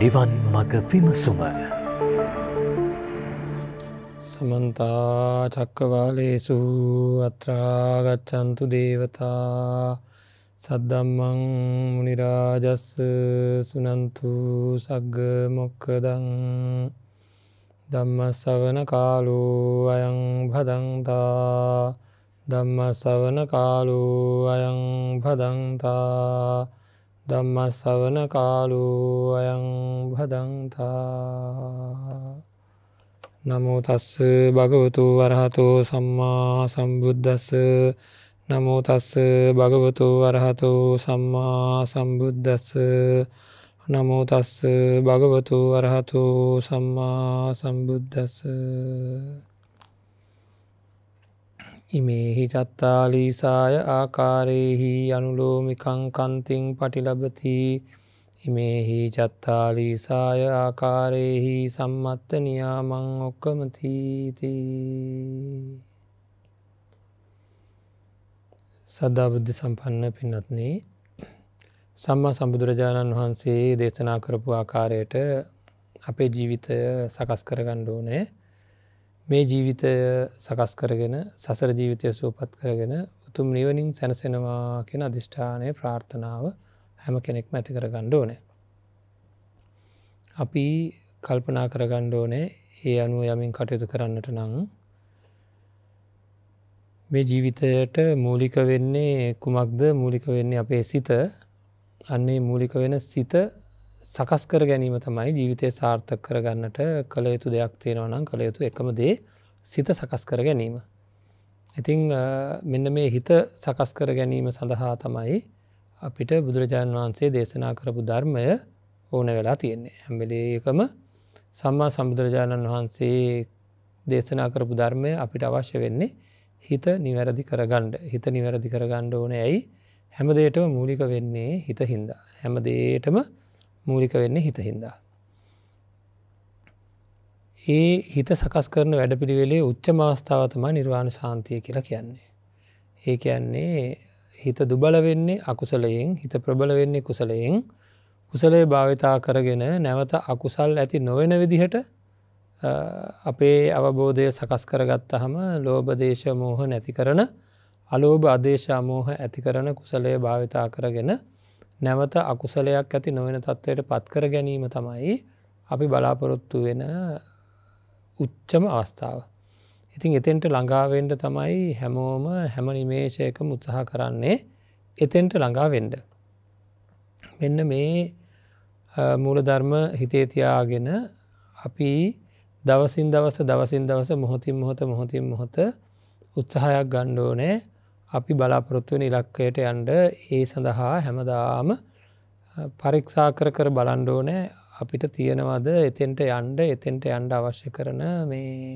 නිවන් මග විමසුම සමන්තා චක්කවාලේසු අත්‍රාගච්චන්තු දේවතා සද්දම්මං මනිරාජස්ස සුනන්තු සග්ග මොක්කදං ධම්මසවන කාලු අයං භදන්තා ධම්මසවන කාලු අයං භදන්තා ධම්මස්සවන කාලෝ අයං භදන්තා නමෝතස්ස භගවතු වරහතෝ සම්මා සම්බුද්ධස්ස නමෝතස්ස භගවතු වරහතෝ සම්මා සම්බුද්ධස්ස නමෝතස්ස භගවතු වරහතෝ සම්මා සම්බුද්ධස්ස ඉමේහි චත්තාලීසාය ආකාරයෙහි අනුලෝමිකං කන්තිං පටිලබති ඉමේහි චත්තාලීසාය ආකාරයෙහි සම්මත්ත නියාමං ඔක්කමතීති සද්ධබුද්ධ සම්පන්න පින්නත්නේ සම්මා සම්බුදුරජාණන් වහන්සේ දේශනා කරපු ආකාරයට අපේ ජීවිතය සකස් කරගණ්ඩෝනෑ මේ ජීවිතය සකස් කරගෙන සසර ජීවිතය සූපත් කරගෙන උතුම් නිවනින් සැනසෙනවා කියෙන අධිෂ්ඨානය ප්‍රාර්ථනාව හැම කෙනෙක් මැති කර ගණ්ඩෝනෑ. අපි කල්පනා කරගණ්ඩෝනේ ඒ අනුව යමින් කටයුතු කරන්නට නං මේ ජීවිතයට මූලික වෙන්නේ කුමක්ද මූලික වෙන්නේ අපේ සිත අන්නේ මූලික වෙන සිත සකස් කර ගැනීම තමයි ජීවිතය සාර්ථක කරගන්නට කළ යුතු දෙයක් තියෙනවනම් කළ යුතු එකම දේ සිත සකස් කර ගැනීම. ඉතිං මෙන්න මේ හිත සකස් කර ගැනීම සඳහා තමයි අපිට බුදුරජාණන් වහන්සේ දේශනා කරපු ධර්මය ඕන වෙලා තියෙන්නේ. හැමලේකම සම්මා සම්බුදුරජාණන් වහන්සේ දේශනා කරපු ධර්මය අපිට අවශ්‍ය වෙන්නේ හිත නිවැරදි කරගණ්ඩ හිත නිවැරදි කරගණ්ඩ ඕන ඇයි හැමදේටම මූලික වෙන්නේ හිත හින්දා. හැමදේටම මූලික වෙන්නේ හිත හින්දා. ඒ හිත සකස් කරන වැඩපිළිවෙලේ උච්චම අවස්ථාවතම නිර්වාණ ශාන්තිය කියලා කියන්නේ. ඒ කියන්නේ හිත දුබල වෙන්නේ අකුසලයෙන් හිත ප්‍රබල වෙන්නේ කුසලයෙන් කුසලේ භාවිතා කරගෙන නැවත අකුසල් ඇති නොවෙන විදිහට අපේ අවබෝධය සකස් කරගත්ත හම ලෝබදේශමෝහ නැති කරන අලෝභ අදේශමෝහ ඇති කරන කුසලය භාවිතා කරගෙන නැවත අකුසලයක් ඇති නොවෙන තත්ත්වයට පත්කර ගැනීම තමයි අපි බලාපොරොත්තු වෙන උච්චම අවස්ථාව. ඉතින් එතෙන්ට ළඟාවෙන්ඩ තමයි හැමෝම හැම නිමේශයක මුත්සහ කරන්නේ එතෙන්ට ළඟාවෙන්ඩ. මෙන්න මේ මූලධර්ම හිතේතියාගෙන අපි දවසින් දවස දවසින් දවස මොහොතින් මොහොත මොහොතින් මොහොත උත්සාහයක් ගණ්ඩෝනෑ අපි බලාපොරොත්තුව ඉලක්කයට යන්ඩ ඒ සඳහා හැමදාම පරික්ෂා කර කර බලන්ඩෝනෑ අපිට තියෙනවද එතෙන්ට යන්ඩ එතෙන්ට යන්ඩ අවශ්‍ය කරන මේ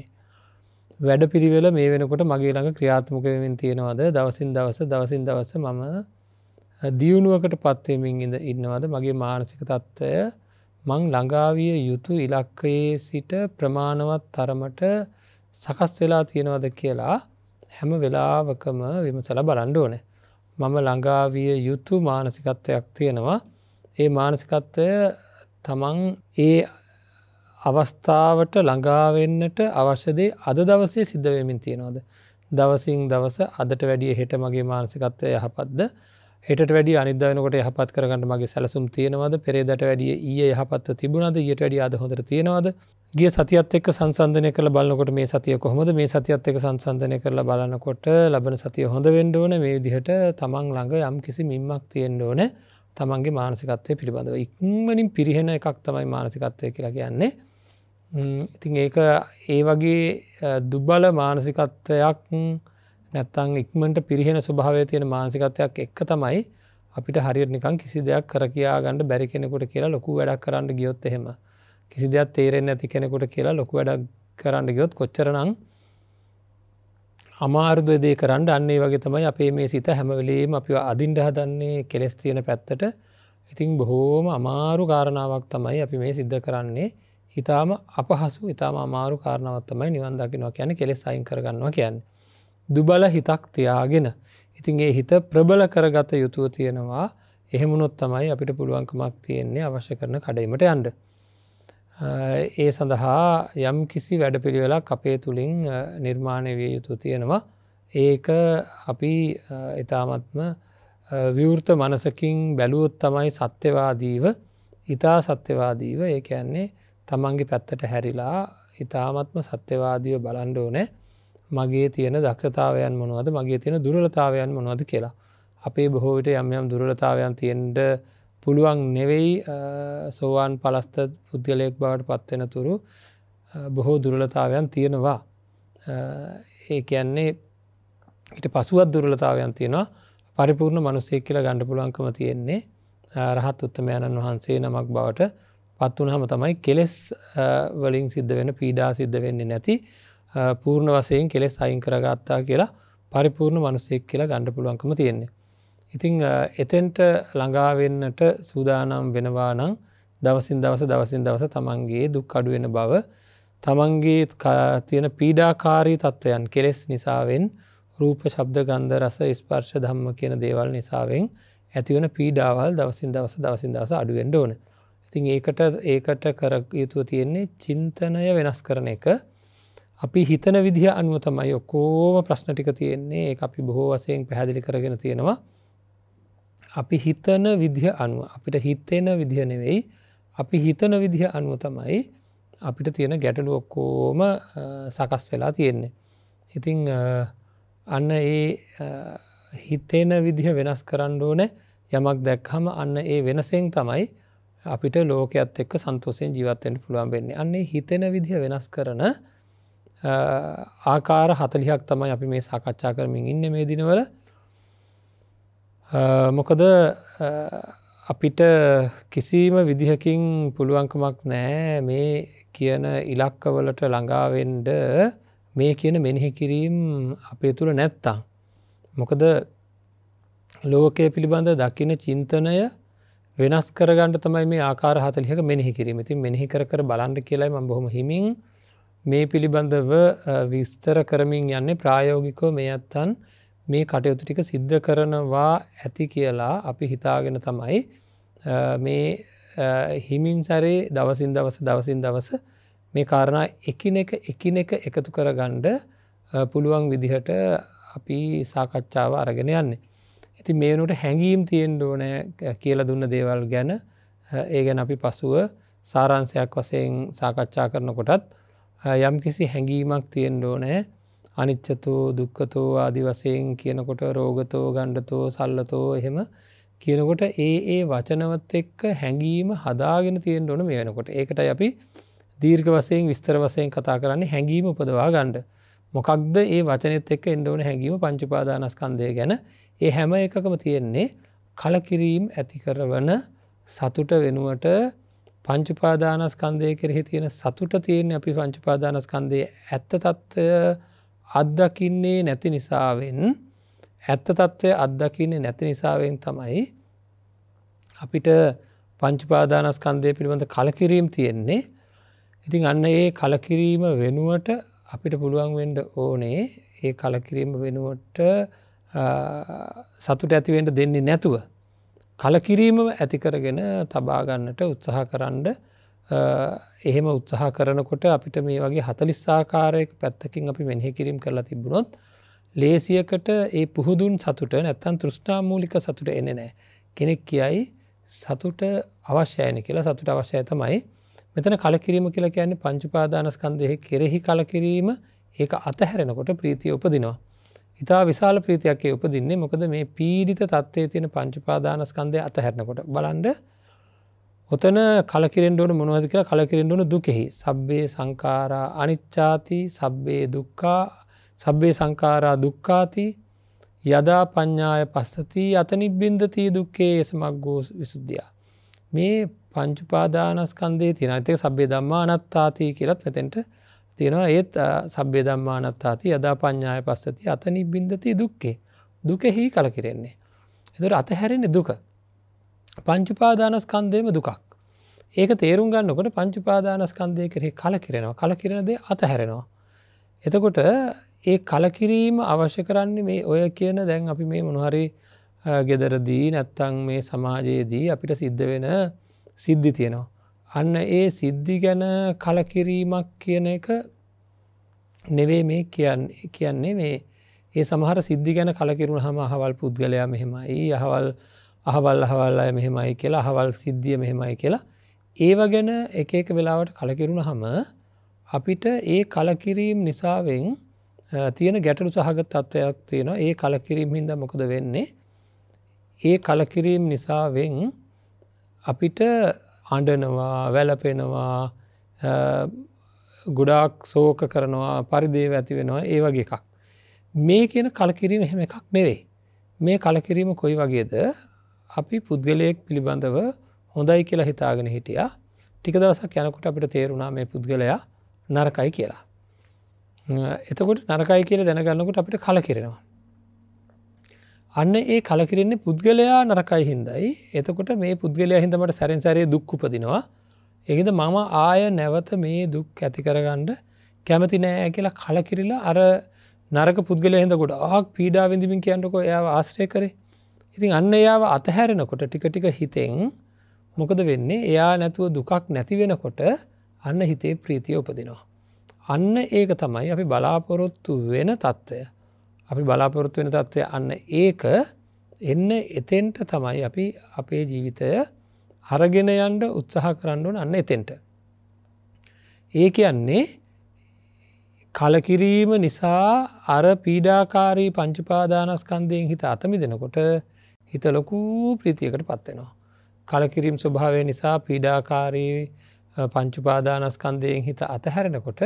වැඩ පිරිවෙල මේ වෙනකොට මගේ ළඟ ක්‍රියාත්මකවෙන් තියෙනවද දවසින් දවස දවසින් දවස මම දියුණුවකට පත්වමින් ඉඳ ඉන්නවද මගේ මානසික තත්ත්වය මං ළඟාවිය යුතු ඉලක්කයේ සිට ප්‍රමාණවත් තරමට සකස් වෙලා තියෙනවද කියලා හැම වෙලාවකම විමසල බලන්ඩ ඕන. මම ළඟාවිය යුතු මානසිකත්වයක් තියෙනවා. ඒ මානසිකත්වය තමන් ඒ අවස්ථාවට ළඟාවෙන්නට අවශ්‍යදේ අද දවසේ සිද්ධවෙමින් තියෙනවාද. දවසින් දවස අදට වැඩිය හෙට මගේ මානසිකත්වය යහපත්ද හෙට වැඩි අනිදධනකට යහපත් කරගන්න මගේ සැලසුම් තියෙනවද පෙරේදට වැඩිය ඒ යහපත්ව තිබුණද යට වැඩි අද හොඳර තියෙනවාද ගිය සතියත් එක්ක සංසන්ධනය කළ බලන්නකොට මේ සතිය කොහොමද මේ සතියත් එක සංසන්ධනය කරලා බලනකොට ලබන සතිය හොඳ වෙන්ඩෝන මේ දිහට තමන් ළඟ යම් කිසි මින්මක් තියෙන් ඕන තමන්ගේ මානසිකත්වය පිළිබඳව ඉක්මනින් පිරිහෙන එකක් තමයි මානසිකත්වය කියලා කියන්නේ ඉතින් ඒක ඒ වගේ දුබල මානසිකත්වයක් නැත්තං ඉක්මට පිරිහෙන ස්වභාවය තියෙන මානසිකත්වයක් එක්ක තමයි අපිට හරිනිකං කිසි දෙයක් කර කියයා ගණඩ බැරි කෙනෙකුට කියලා ලොකු වැඩක් කරන්න ගියොත් එහෙම කිසි දෙයක් තේරෙන් ඇති කෙනෙකුට කියලා ලොකු වැඩක් කරන්න ගියොත් කොච්චරනං අමාර්දදේ කරන්න අන්නේ වගේ තමයි අපේ මේ සිත හැමවලේම අපි අදින්ඩ හදන්නේ කෙලෙස් තියෙන පැත්තට ඉතිං බොහෝම අමාරු කාරණාවක් තමයි අපි මේ සිද්ධ කරන්නේ හිතාම අපහසු ඉතාම අමාරු කාරණාවත් තමයි නිවන් දකිනවා කියන කෙලෙස් අයින් කරගන්නවා කියන්න. දුබල හිතක් තියාගෙන ඉතින්ගේ හිත ප්‍රබල කරගත යුතුව තියෙනවා එහෙමුණොත් තමයි අපිට පුළුවන්කමක් තියෙන්නේ අවශ්‍ය කරන කඩීමට අන්ඩ. ඒ සඳහා යම් කිසි වැඩ පිළිවෙලක් අපේ තුළින් නිර්මාණය විය යුතු තියෙනවා ඒක අපි ඉතාමත්ම විවෘත මනසකින් බැලුවොත් තමයි සත්‍යවාදීව ඉතා සත්‍යවාදීව ඒ ඇන්නේ තමන්ගේ පැත්තට හැරිලා ඉතාමත්ම සත්‍යවාදීව බලන්ඩෝනෑ මගේ තියෙන දක්ෂතාවයන් මොනවද මගේ තියෙන දුරලතාවයන් මොනවද කියලා අපේ බොහෝවිට යම් යම් දුරලතාවයන් තියෙන්ට පුළුවන් නෙවෙයි සෝවාන් පලස්ත පුද්ගලයෙක් බවට පත්වෙන තුරු බොහෝ දුරලතාවයන් තියෙනවා ඒ කියන්නේ ඊට පසුවත් දුරලතාවයන් තියෙනවා පරිපූර්ණ මනුස්සෙක් කියලා ගණඩ පුලුවන්කම තියෙන්නේ රහත් උත්තමයණන් වහන්සේ නමක් බවට පත්වනහම තමයි කෙලෙස් වලින් සිද්ධ වෙන පීඩා සිද්ධ වෙන්නේ නැති පූර්ණ වසයෙන් කෙලෙස් අයින් කරගත්තා කියලා පරිපූර්ණ මනුස්සෙක් කියලා ගණඩ පුළුවන්කම තියෙන්නේ ඉතිං එතෙන්ට ළඟාවෙන්නට සූදානම් වෙනවා නම් දවසින් දවස දවසින් දවස තමන්ගේ දුක් අඩුවෙන බව තමන්ගේ තියෙන පීඩාකාරී තත්ත්වයන් කෙලෙස් නිසාවෙන් රූප ශබ්ද ගන්ධ රස ස්පර්ශ ධම්ම කියන දේවල් නිසාවෙන් ඇතිවන පීඩාවල් දවසින් දවස දවසින් දවස අඩුවෙන්ඩ ඕන. ඉතින් ඒකට ඒකට කර යුතුව තියෙන්නේ චින්තනය වෙනස් කරන එක අපි හිතන විදිහ අනුවතමයි ඔක්කෝම ප්‍රශ්න ටික තියෙන්නේ ඒ අපි බොහෝ වසයෙන් පැහැදිලි කරගෙන තියෙනවා අපි හිතන විදිහ අනුව අපිට හිතෙන විදිහ නෙවෙයි අපි හිතන විදිහ අනුව තමයි අපිට තියෙන ගැටලු ඔක්කෝම සකස් වෙලා තියෙන්නේ. ඉතිං අන්න ඒ හිතෙන විදිහ වෙනස් කරණ්ඩෝන යමක් දැක්හම අන්න ඒ වෙනසෙන් තමයි අපිට ලෝකයත් එක්ක සන්තෝසයෙන් ජීවත්තෙන්ට පුළුවන් වෙන්නේ අන්නේ හිතෙන විදිහ වෙනස් කරන ආකාර හතලිහක් තමයි අපි මේ සාකච්ඡා කරමින් ඉන්න මේ දිනවල මොකද අපිට කිසිම විදිහකින් පුළුවන්කමක් නෑ මේ කියන ඉලක්කවලට ළඟාවෙන්ඩ මේ කියන මෙනෙහි කිරීම් අපේ තුළ නැත්තා. මොකද ලෝකය පිළිබඳ දකින චින්තනය වෙනස් කරගන්නට තමයි මේ ආකාර හතලික මෙනෙහි කිරීම ති මෙනෙහි කර බලන්ඩ කියලයි ම බොහොම හිමින් මේ පිළිබඳව විස්තර කරමින් යන්නේ ප්‍රායෝගිකෝ මේ අත්තන් මේ කටයුතු ටික සිද්ධ කරනවා ඇති කියලා අපි හිතාගෙන තමයි මේ හිමින් සැරේ දවසින් දවස දවසින් දවස මේ කාරණා එකින එක එකින එක එකතු කර ගණ්ඩ පුළුවන් විදිහට අපි සාකච්ඡාව අරගෙන යන්නේ. ඇති මේනුට හැඟීම් තියෙන් ඕන කියල දුන්න දේවල් ගැන ඒ ගැන අපි පසුව සාරංශයක් වසයෙන් සාකච්ඡා කරනකොටත් යම් කිසි හැඟීමක් තියෙන් ඕනෑ අනිච්චතෝ දුක්කතෝ ආදි වසයෙන් කියනකොට රෝගතෝ ගණ්ඩතෝ සල්ලතෝ එහෙම කියනකොට ඒ ඒ වචනවත් එක්ක හැඟීම හදාගෙන තියෙන් ඕන මේ වෙනකොට ඒකට අපි දීර්ග වසයෙන් විස්තර වසයෙන් කතා කරන්නේ හැඟීම උපදවා ගණ්ඩ මොකක්ද ඒ වචනෙත් එක්ක එන්ඩෝන හැඟීම පංචුපාදානස්කන්දය ගැන ඒ හැම එකකම තියෙන්නේ කලකිරීම් ඇතිකරවන සතුට වෙනුවට පංචුපාදානස්කන්දය කෙරෙහි තියෙන සතුට තියෙන් අපි පංචුපාදානස්කන්දය ඇත්ත තත්ත්වය අත්දකින්නේ නැති නිසාවෙන් ඇත්ත තත්ත්වය අත්දකින්නේ නැති නිසාවෙන් තමයි අපිට පංචිපාදානස්කන්දය පිළිබඳ කලකිරීම් තියෙන්නේ ඉතින් අන්න ඒ කලකිරීම වෙනුවට අපිට පුළුවන් වෙන්ඩ ඕනේ ඒ කලකිරීම වෙනුවට සතුට ඇතිවෙන්ට දෙන්නේ නැතුව කලකිරීම ඇතිකරගෙන තබාගන්නට උත්සාහ කරන්න එහෙම උත්සාහ කරනකොට අපිට මේ වගේ හතලිස්සාකාරයක පැත්තකින් අපි මෙහි කිරම් කරලා තිබුණොත් ලේසියකට ඒ පුහුදුන් සතුට නැත්තන් තෘෂ්ඨාමූලික සතුට එන නෑ කෙනෙක් කියයි සතුට අවශ්‍යයන කියලා සතුට අවශ්‍යය තමයි මෙතන කලකිරීම කියලා කියන්නේ පංචුපාදානස්කන්දය කෙරෙහි කලකිරීම ඒක අතහැරෙනකොට ප්‍රීතිය උපදිනවා. ඉතා විශාල ප්‍රීතියක්කේ උපදින්නේ මොකද මේ පීඩිත තත්වය තියෙන පංචුපාදානස්කන්දය අතහැරනකොට බලන්ඩ ඔතන කලකිරෙන්ඩුවන මොනවද කියලා කලකිරෙන්ඩුවන දුකෙහි සබ්බේ සංකාරා අනිච්චාති සබ්බේ දුක්කා සබ්බේ සංකාරා දුක්කාති යදා ප්ඥාය පස්සති අතනිබ්බින්දතිය දුක්කේ එසමක්ගෝ විසුද්ධියා. මේ පංචුපාදානස්කන්දේ තින අතක සබ්බේ දම්මා නත්තාතිය කියලත් මෙතෙන්ට තියෙනවා ඒත් සබ්බේ දම්මා නත්තාති යදා ප්ඥාය පස්සති අතනිබ්බින්දතිය දුක්කේ දුකෙහි කලකිරෙන්නේ. එතුර අතහැරෙන දුක පංචුපාදානස්කන්දයම දුකක්. ඒක තේරුම් ගන්නකොට පංචුපාදානස්කන්දය කරේ කල කිරෙනවා කල කිරණද අතහැරෙනවා. එතකොට ඒ කලකිරීම අවශ්‍ය කරන්නේ මේ ඔය කියන දැන් අපි මේ මොනහරි ගෙදරදී නැත්තං මේ සමාජයේදී අපිට සිද්ධ වෙන සිද්ධි තියෙනවා. අන්න ඒ සිද්ධි ගැන කලකිරීමක් කියන එක නෙවේ මේ කියන්නේ මේ ඒ සමහර සිද්ධි ගැන කලකිරුණ හම අහවල් පුද්ගලයා මෙහෙමයි අහවල් අහවල් අහවල් අය මෙහෙමයි කියලා අහවල් සිද්ධිය මෙහෙමයි කියලා ඒව ගැන එක එක වෙලාවට කලකිරුණ හම අපිට ඒ කලකිරීම් නිසාවෙන් තියෙන ගැටලු සහග තත්ත්වයක් තියෙන ඒ කලකිරීම හිද මොකද වෙන්නේ ඒ කලකිරීම් නිසාවෙන් අපිට අඩනවා වැලපෙනවා ගොඩාක් සෝක කරනවා පරිදේව ඇති වෙනවා ඒ වගේ එකක් මේ කියන කලකිරීම හෙම එකක් නෙවෙයි මේ කලකිරීම කොයි වගේද අපි පුද්ගලයෙක් පිළිබඳව හොඳයි කියලා හිතාගෙන හිටිය ටික දවසක් යනකොට අපිට තේරුණා මේ පුද්ගලයා නරකයි කියලා. එතකොට නරකයි කියල දැනගන්නකොට අපිට කලකිරෙනවා. අන්න ඒ කලකිරන්නේ පුද්ගලයා නරකයි හින්දයි එතකොට මේ පුද්ගලයා හිදමට සැරෙන්සරේ දුක්කුපදිනවා ඒකද මම ආය නැවත මේ දුක් ඇතිකරගණ්ඩ කැමති නෑ කියලා කලකිරිලා අර නරක පුද්ගලය හිඳකොට ආක් පීඩා විඳමින් කියන්නකො එයා ආශ්‍රය කරේ ඉතින් අන්න එයාව අතහැරෙනකොට ටික ටික හිතෙන් මොකද වෙන්නේ එයා නැතුව දුකක් නැති වෙනකොට අන්න හිතේ ප්‍රීතිය උපදිනවා. අන්න ඒක තමයි අපි බලාපොරොත්තු වෙන තත්ත්වය. අපි බලාපොරොත්තු වෙන තත්ත්වය අන්න ඒක එන්න එතෙන්ට තමයි අපි අපේ ජීවිතය අරගෙන යන්ඩ උත්සාහ කරන්න ඕන අන්න එතෙන්ට. ඒ කියන්නේ කලකිරීම නිසා අර පීඩාකාරී පංචුපාදානස්කන්දයෙන් හිත අතමි දෙනකොට හිත ලොකූ ප්‍රීතියකට පත්වෙනවා. කලකිරීම් ස්වභාවය නිසා පීඩාකාරී පංචුපාදානස්කන්දයෙන් හිත අතහැරෙනකොට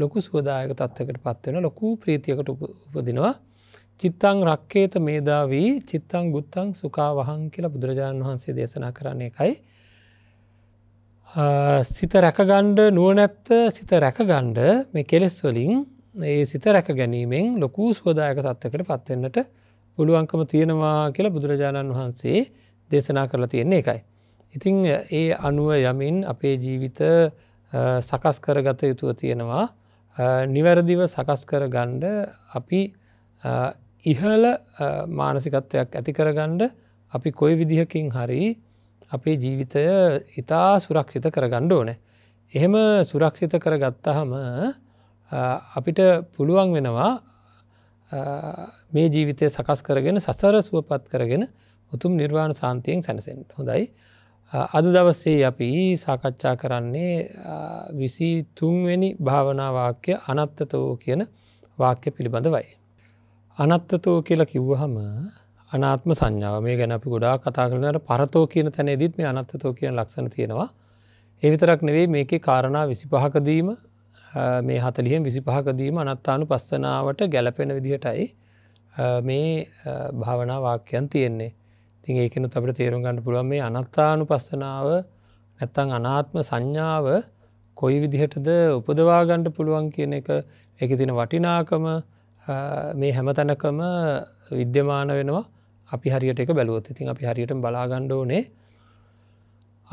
ලොකු සුවදායක තත්වකට පත්වෙන ලොකු ප්‍රීතියකට උපදිනවා. චිත්තං රක්කේත මේදාවී චිත්තං ගුත්තං සුකා වහන් කියලා බුදුරජාණන් වහන්සේ දේශනා කරන්නේ එකයි. සිත රැකගණ්ඩ නුවනැත්ත සිත රැකගණ්ඩ මේ කෙලෙස් වලින් ඒ සිත රැක ගැනීමෙන් ලොකු සෝදායක තත්වකට පත්වෙන්නට පුළුවන්කම තියෙනවා කියලා බුදුරජාණන් වහන්සේ දේශනා කරලා තියෙන්නේ එකයි. ඉතිං ඒ අනුව යමින් අපේ ජීවිත සකස් කරගත යුතුව තියෙනවා නිවැරදිව සකස් කර ගණ්ඩ අපි ඉහල මානසිකත්වයක් ඇති කරගණ්ඩ අපි කොයි විදිහකින් හරි අපේ ජීවිතය ඉතා සුරක්ෂිත කරගණ්ඩ ඕනෑ. එහෙම සුරක්ෂිත කරගත්තහම අපිට පුළුවන් වෙනවා මේ ජීවිතය සකස් කරගෙන සසර සුවපත් කරගෙන උතුම් නිර්වාණ සාන්තියෙන් සැනසෙන් හොඳයි. අද දවස්සේ අපි සාකච්ඡා කරන්නේ විසි තුන්වෙනි භාවනාවාක්‍ය අනත්තතෝ කියන වාක්‍ය පිළිබඳවයි. අනත්තතෝ කියලා කිව්වහම අනාත්ම සංඥාව මේ ගැන අපි ගොඩා කතා කරනට පරතෝ කියන තැන දිත් මේ අනත්තතෝ කියන ලක්ෂණ තියෙනවා. එවිතරක් නෙවෙයි මේකේ කාරණා විසි පහකදීම මේ හතලියෙන් විසි පහකදීම අනත්තානු පස්සනාවට ගැලපෙන විදිහටයි මේ භාවනා වාක්‍යයන් තියෙන්නේ තින් ඒකනු අපට තේරුම් ගන්න පුළුවන් මේ අනත්තානු පස්සනාව නැත්තං අනාත්ම සංඥාව කොයි විදිහටද උපදවාගණ්ඩ පුළුවන් කියන එක එක තින වටිනාකම මේ හැමතැනකම විද්‍යමාන වෙනවා අපි හරියට එක බැලුවොත් ඉතින් අපි හරියට බලාගණ්ඩ ඕනේ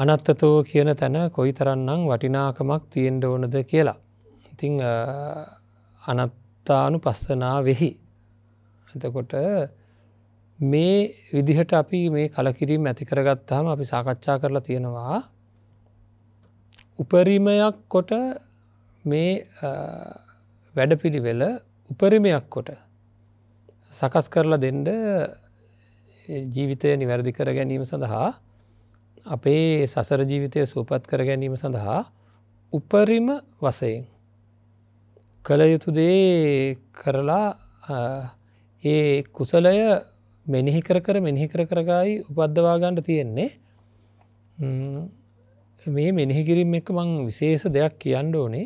අනත්තතෝ කියන තැන කොයි තරන්නම් වටිනාකමක් තියෙන්ඩ ඕනද කියලා ඉතිං අනත්තානු පස්සනා වෙහි එතකොට මේ විදිහට අපි මේ කලකිරීම ඇති කරගත්තාම අපි සාකච්ඡා කරලා තියෙනවා උපරීමයක් කොට මේ වැඩපිළිවෙල උපරිමයක් කොට සකස් කරලා දෙන්ඩ ජීවිතය නිවැරදි කර ගැනීම සඳහා අපේ සසර ජීවිතය සූපත් කර ගැනීම සඳහා උපරිම වසයෙන් කළ යුතුදේ කරලා ඒ කුසලය මෙනිහි කර කර මෙනිහි කර කරගයි උපද්ධවාගණ්ඩ තියෙන්නේ මේ මෙනිහිකිරම් එක මං විශේෂ දෙයක් කියන්න ඕනේ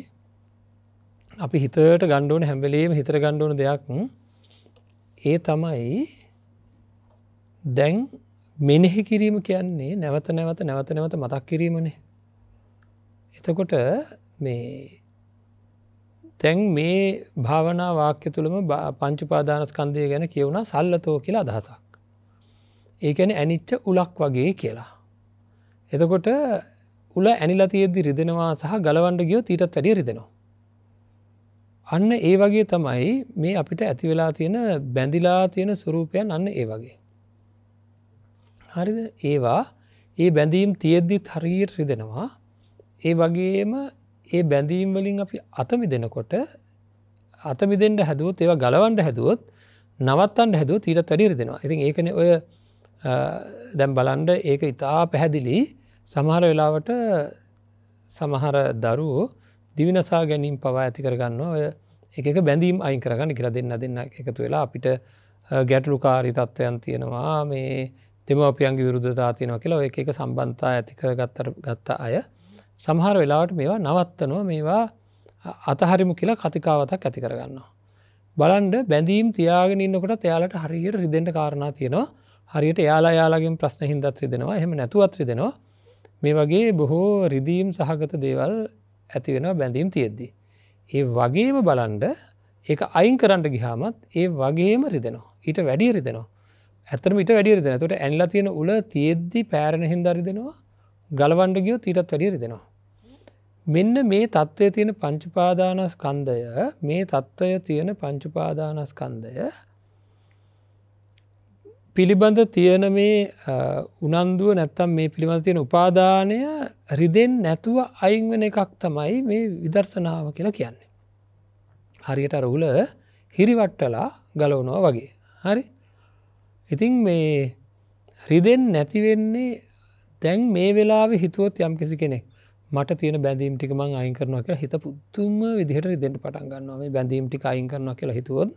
අපි හිතට ගණ්ඩුවන හැම්බලීම හිතර ගණ්ඩුවන දෙයක් ඒ තමයි දැන් මෙනෙහි කිරීම කියන්නේ නැවත නැවත නැවත නැවත මතක් කිරීමනේ එතකොට මේ තැන් මේ භාවනා වාක්‍ය තුළම පංචුපාදානස්කන්දය ගැන කියවුණ සල්ලතෝ කියලා අදහසක්. ඒකැන ඇනිච්ච උලක් වගේ කියලා. එතකොට උල ඇනිලතියෙද්දි රිදෙනවා සහ ගලවන්ඩ ගියෝ තීටත් වැඩිය රිදෙනවා. අන්න ඒ වගේ තමයි මේ අපිට ඇති වෙලා තියෙන බැඳිලා තියෙන ස්වරූපයන් අන්න ඒ වගේ. හරිද ඒවා ඒ බැඳීම් තියෙද්දිත් හරියට රිදෙනවා ඒ වගේම ඒ බැඳීම් වලින් අපි අතමි දෙනකොට අතමිදෙන්ට හැදුවත් ඒවා ගලවන්ට හැදුවොත් නවත්තන්න හැදුව තීර තඩිර දෙෙනවා ඉතින් ඒකන ඔය දැම් බලන්ඩ ඒක ඉතා පැහැදිලි සමහර වෙලාවට සමහර දරුවෝ දිවිනසා ගැනීම් පවා ඇති කරගන්නවා ඔය එක බැඳීම් අයින් කරගන්න කියලා දෙන්න දෙන්න එකතු වෙලා අපිට ගැටලුකාරි තත්ත්වයන් තියෙනවා මේ දෙම අපියන්ගේ විරුද්ධතා තියෙනවා කියලා එක එක සම්බන්තා ඇතික ගත්තර ගත්ත අය සමහර වෙලාවට මේවා නවත්තනවා මේවා අතහරිමු කියලා කතිකාවතක් ඇති කරගන්නවා. බලන්ඩ බැඳීම් තියාගෙන ඉන්නකොට එයාලට හරියට රිදෙන්ට කාරණා තියෙනවා හරියට යාලා යාලාගින් ප්‍රශ්න හින්දත් රිදෙනවා එහෙම නැතුවත්්‍රි දෙෙනවා මේ වගේ බොහෝ රිදීම් සහගත දේවල් ඇති වෙන බැඳීම් තියෙද්දී. ඒ වගේම බලන්ඩ ඒක අයින් කරන්න ගිහාමත් ඒ වගේම රිදෙනවා ඊට වැඩිය රිදෙනවා ඇතම ට වැඩිය රිදෙන තුට ඇල්ලා තියෙන උල තියෙද්දි පෑරණ හින්දරිදෙනවා ගලවන්ඩ ගියෝ තීටත් වැඩිය රිදෙනවා මෙන්න මේ තත්ත්වය තියෙන පංචුපාදානස්කන්දය මේ තත්ත්වය තියෙන පංචුපාදානස්කන්දය පිළිබඳ තියෙන මේ උනන්දුව නැත්තම් මේ පිළිබඳ තියෙන උපාදානය රිදෙන් නැතුව අයිංවන එකක් තමයි මේ විදර්ශනාව කියලා කියන්නේ. හරියට අරහුල හිරිවට්ටලා ගලවනවා වගේ. හරි ඉතින් මේ රිදෙන් නැතිවෙන්නේ දැන් මේ වෙලාව හිතුවත් යම් කිසි කෙනෙක් මට තියෙන බැඳීම් ටික මං අයින් කරනවා කියලා හිත පුතුම විදිහට රිදෙන්ට පටන් ගන්නවා බැඳීම් ටික අයින් කරනවා කියලා හිතුවොත්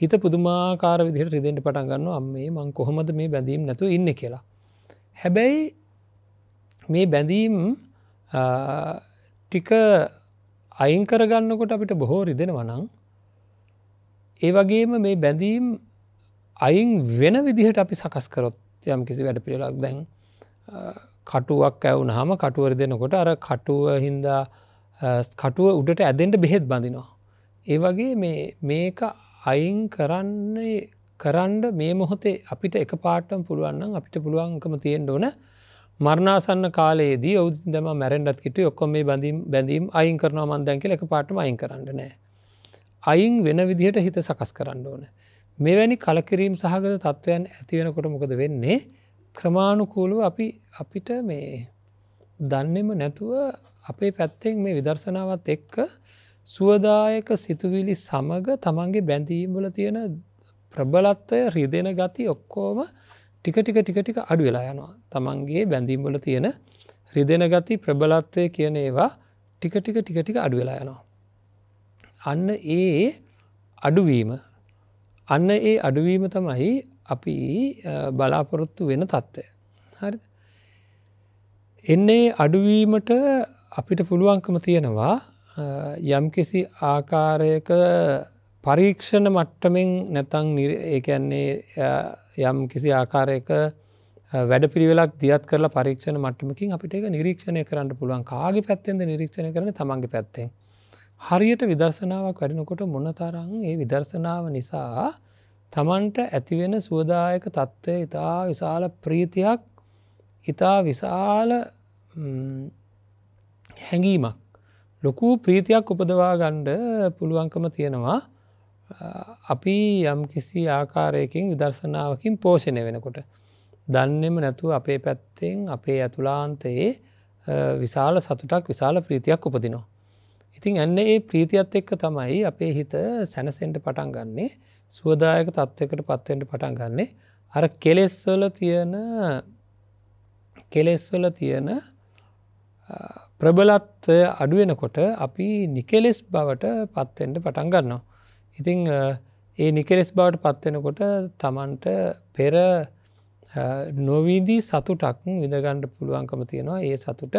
හිත පුදුමාකාර විදිහට රිදෙන්ට පටන් ගන්නවා අම්මේ මං කොහොමද මේ බැඳීම් නැතු ඉන්න කියලා. හැබැයි මේ බැඳීම් ටික අයින් කරගන්නකොට අපිට බොහෝ රිදෙනවනං ඒ වගේම මේ බැඳීම් අයින් වෙන විදිහට අපි සකස්කරොත් යම් කිසි වැඩ පිළිලක් දැන් කටුවක් ඇවුන හම කටුවර දෙනකොට අර කටුව හින්දා කටුව උඩට ඇදෙන්ට බෙහෙත් බඳිනවා. ඒ වගේ මේක අයින් කරන්නේ කරන්ඩ මේ මොහොතේ අපිට එක පාටම් පුළුවන්න අපිට පුළුවන්කම තියෙන් ඕන මරණාසන්න කාලයේදී ඔවු දම මැරෙන්ඩත් කිට ඔක්කොම මේ බඳීම් බැඳීම් අයින් කරනවා මන්දැන්කල එක පාටම අයින් කරන්න නෑ. අයින් වෙන විදිහට හිත සකස් කරන්න ඕන. මෙවැනි කලකිරීම් සහගත තත්ත්වයන් ඇතිවෙනකොට මොකද වෙන්නේ ක්‍රමාණුකූලු අපි අපිට මේ දන්නෙම නැතුව අපේ පැත්තෙන් මේ විදර්ශනාවත් එක්ක සුවදායක සිතුවිලි සමග තමන්ගේ බැඳීම්බල තියෙන ප්‍රබලත්වය රිදෙන ගති ඔක්කෝම ටික ටික ටික ටික අඩු වෙලා යනවා තමන්ගේ බැඳීම්බල තියෙන රිදෙන ගති ප්‍රබලත්වය කියන ඒවා ටික ටික ටික ටික අඩු වෙලා යනවා. අන්න ඒ අඩුවීම අන්න ඒ අඩුවීම තමයි අපි බලාපොරොත්තු වෙන තත්ත්වය හරි එන්නේ අඩුවීමට අපිට පුළුවන්කම තියෙනවා යම්කිසි ආකාරයක පරීක්ෂණ මට්ටමෙන් නැතන් ඒකන්නේ යම් කිසි ආකාරයක වැඩ පිළිවෙලක් දියත් කරලා පරීක්ෂණ මට්ටමකින් අපිට එක නිරීක්ෂණය කරන්න පුළුවන් කාගේ පැත්තෙන්ද නිරීක්ෂණය කරන තමන්ගේ පැත්තෙන්. හරියට විදර්ශනාවක් වැඩනකොට මොනතරං ඒ විදර්ශනාව නිසා තමන්ට ඇතිවෙන සුවදායක තත්ත්වය ඉතා විශාල ප්‍රීතියක් ඉතා විශාල හැඟීමක් ලොකු ප්‍රීතියක් උපදවා ගණ්ඩ පුළුවන්කම තියෙනවා අපි යම් කිසි ආකාරයකින් විදර්ශනාවකින් පෝෂණය වෙනකොට දන්නෙම නැතු අපේ පැත්තෙන් අපේ ඇතුලාන්තයේ විශාල සතුටක් විශාල ප්‍රීතියක් උපදිනවා. ඉතින් ඇන්න ඒ ප්‍රීතියත් එක්ක තමයි අපේ හිත සැනසෙන්ට පටන් ගන්නේ සුවදායක තත්ත්වකට පත්වෙන්ට පටන් ගන්නේ අර කෙලෙස්වල තියෙන කෙලෙස්වල තියෙන ප්‍රබලත්වය අඩුවෙනකොට අපි නිකෙලෙස් බවට පත්වෙන්ට පටන් ගන්නවා. ඉතිං ඒ නිකෙලෙස් බවට පත්වෙනකොට තමන්ට පෙර නොවීදී සතුටක් විඳගණ්ඩ පුළුවන්කම තියෙනවා ඒ සතුට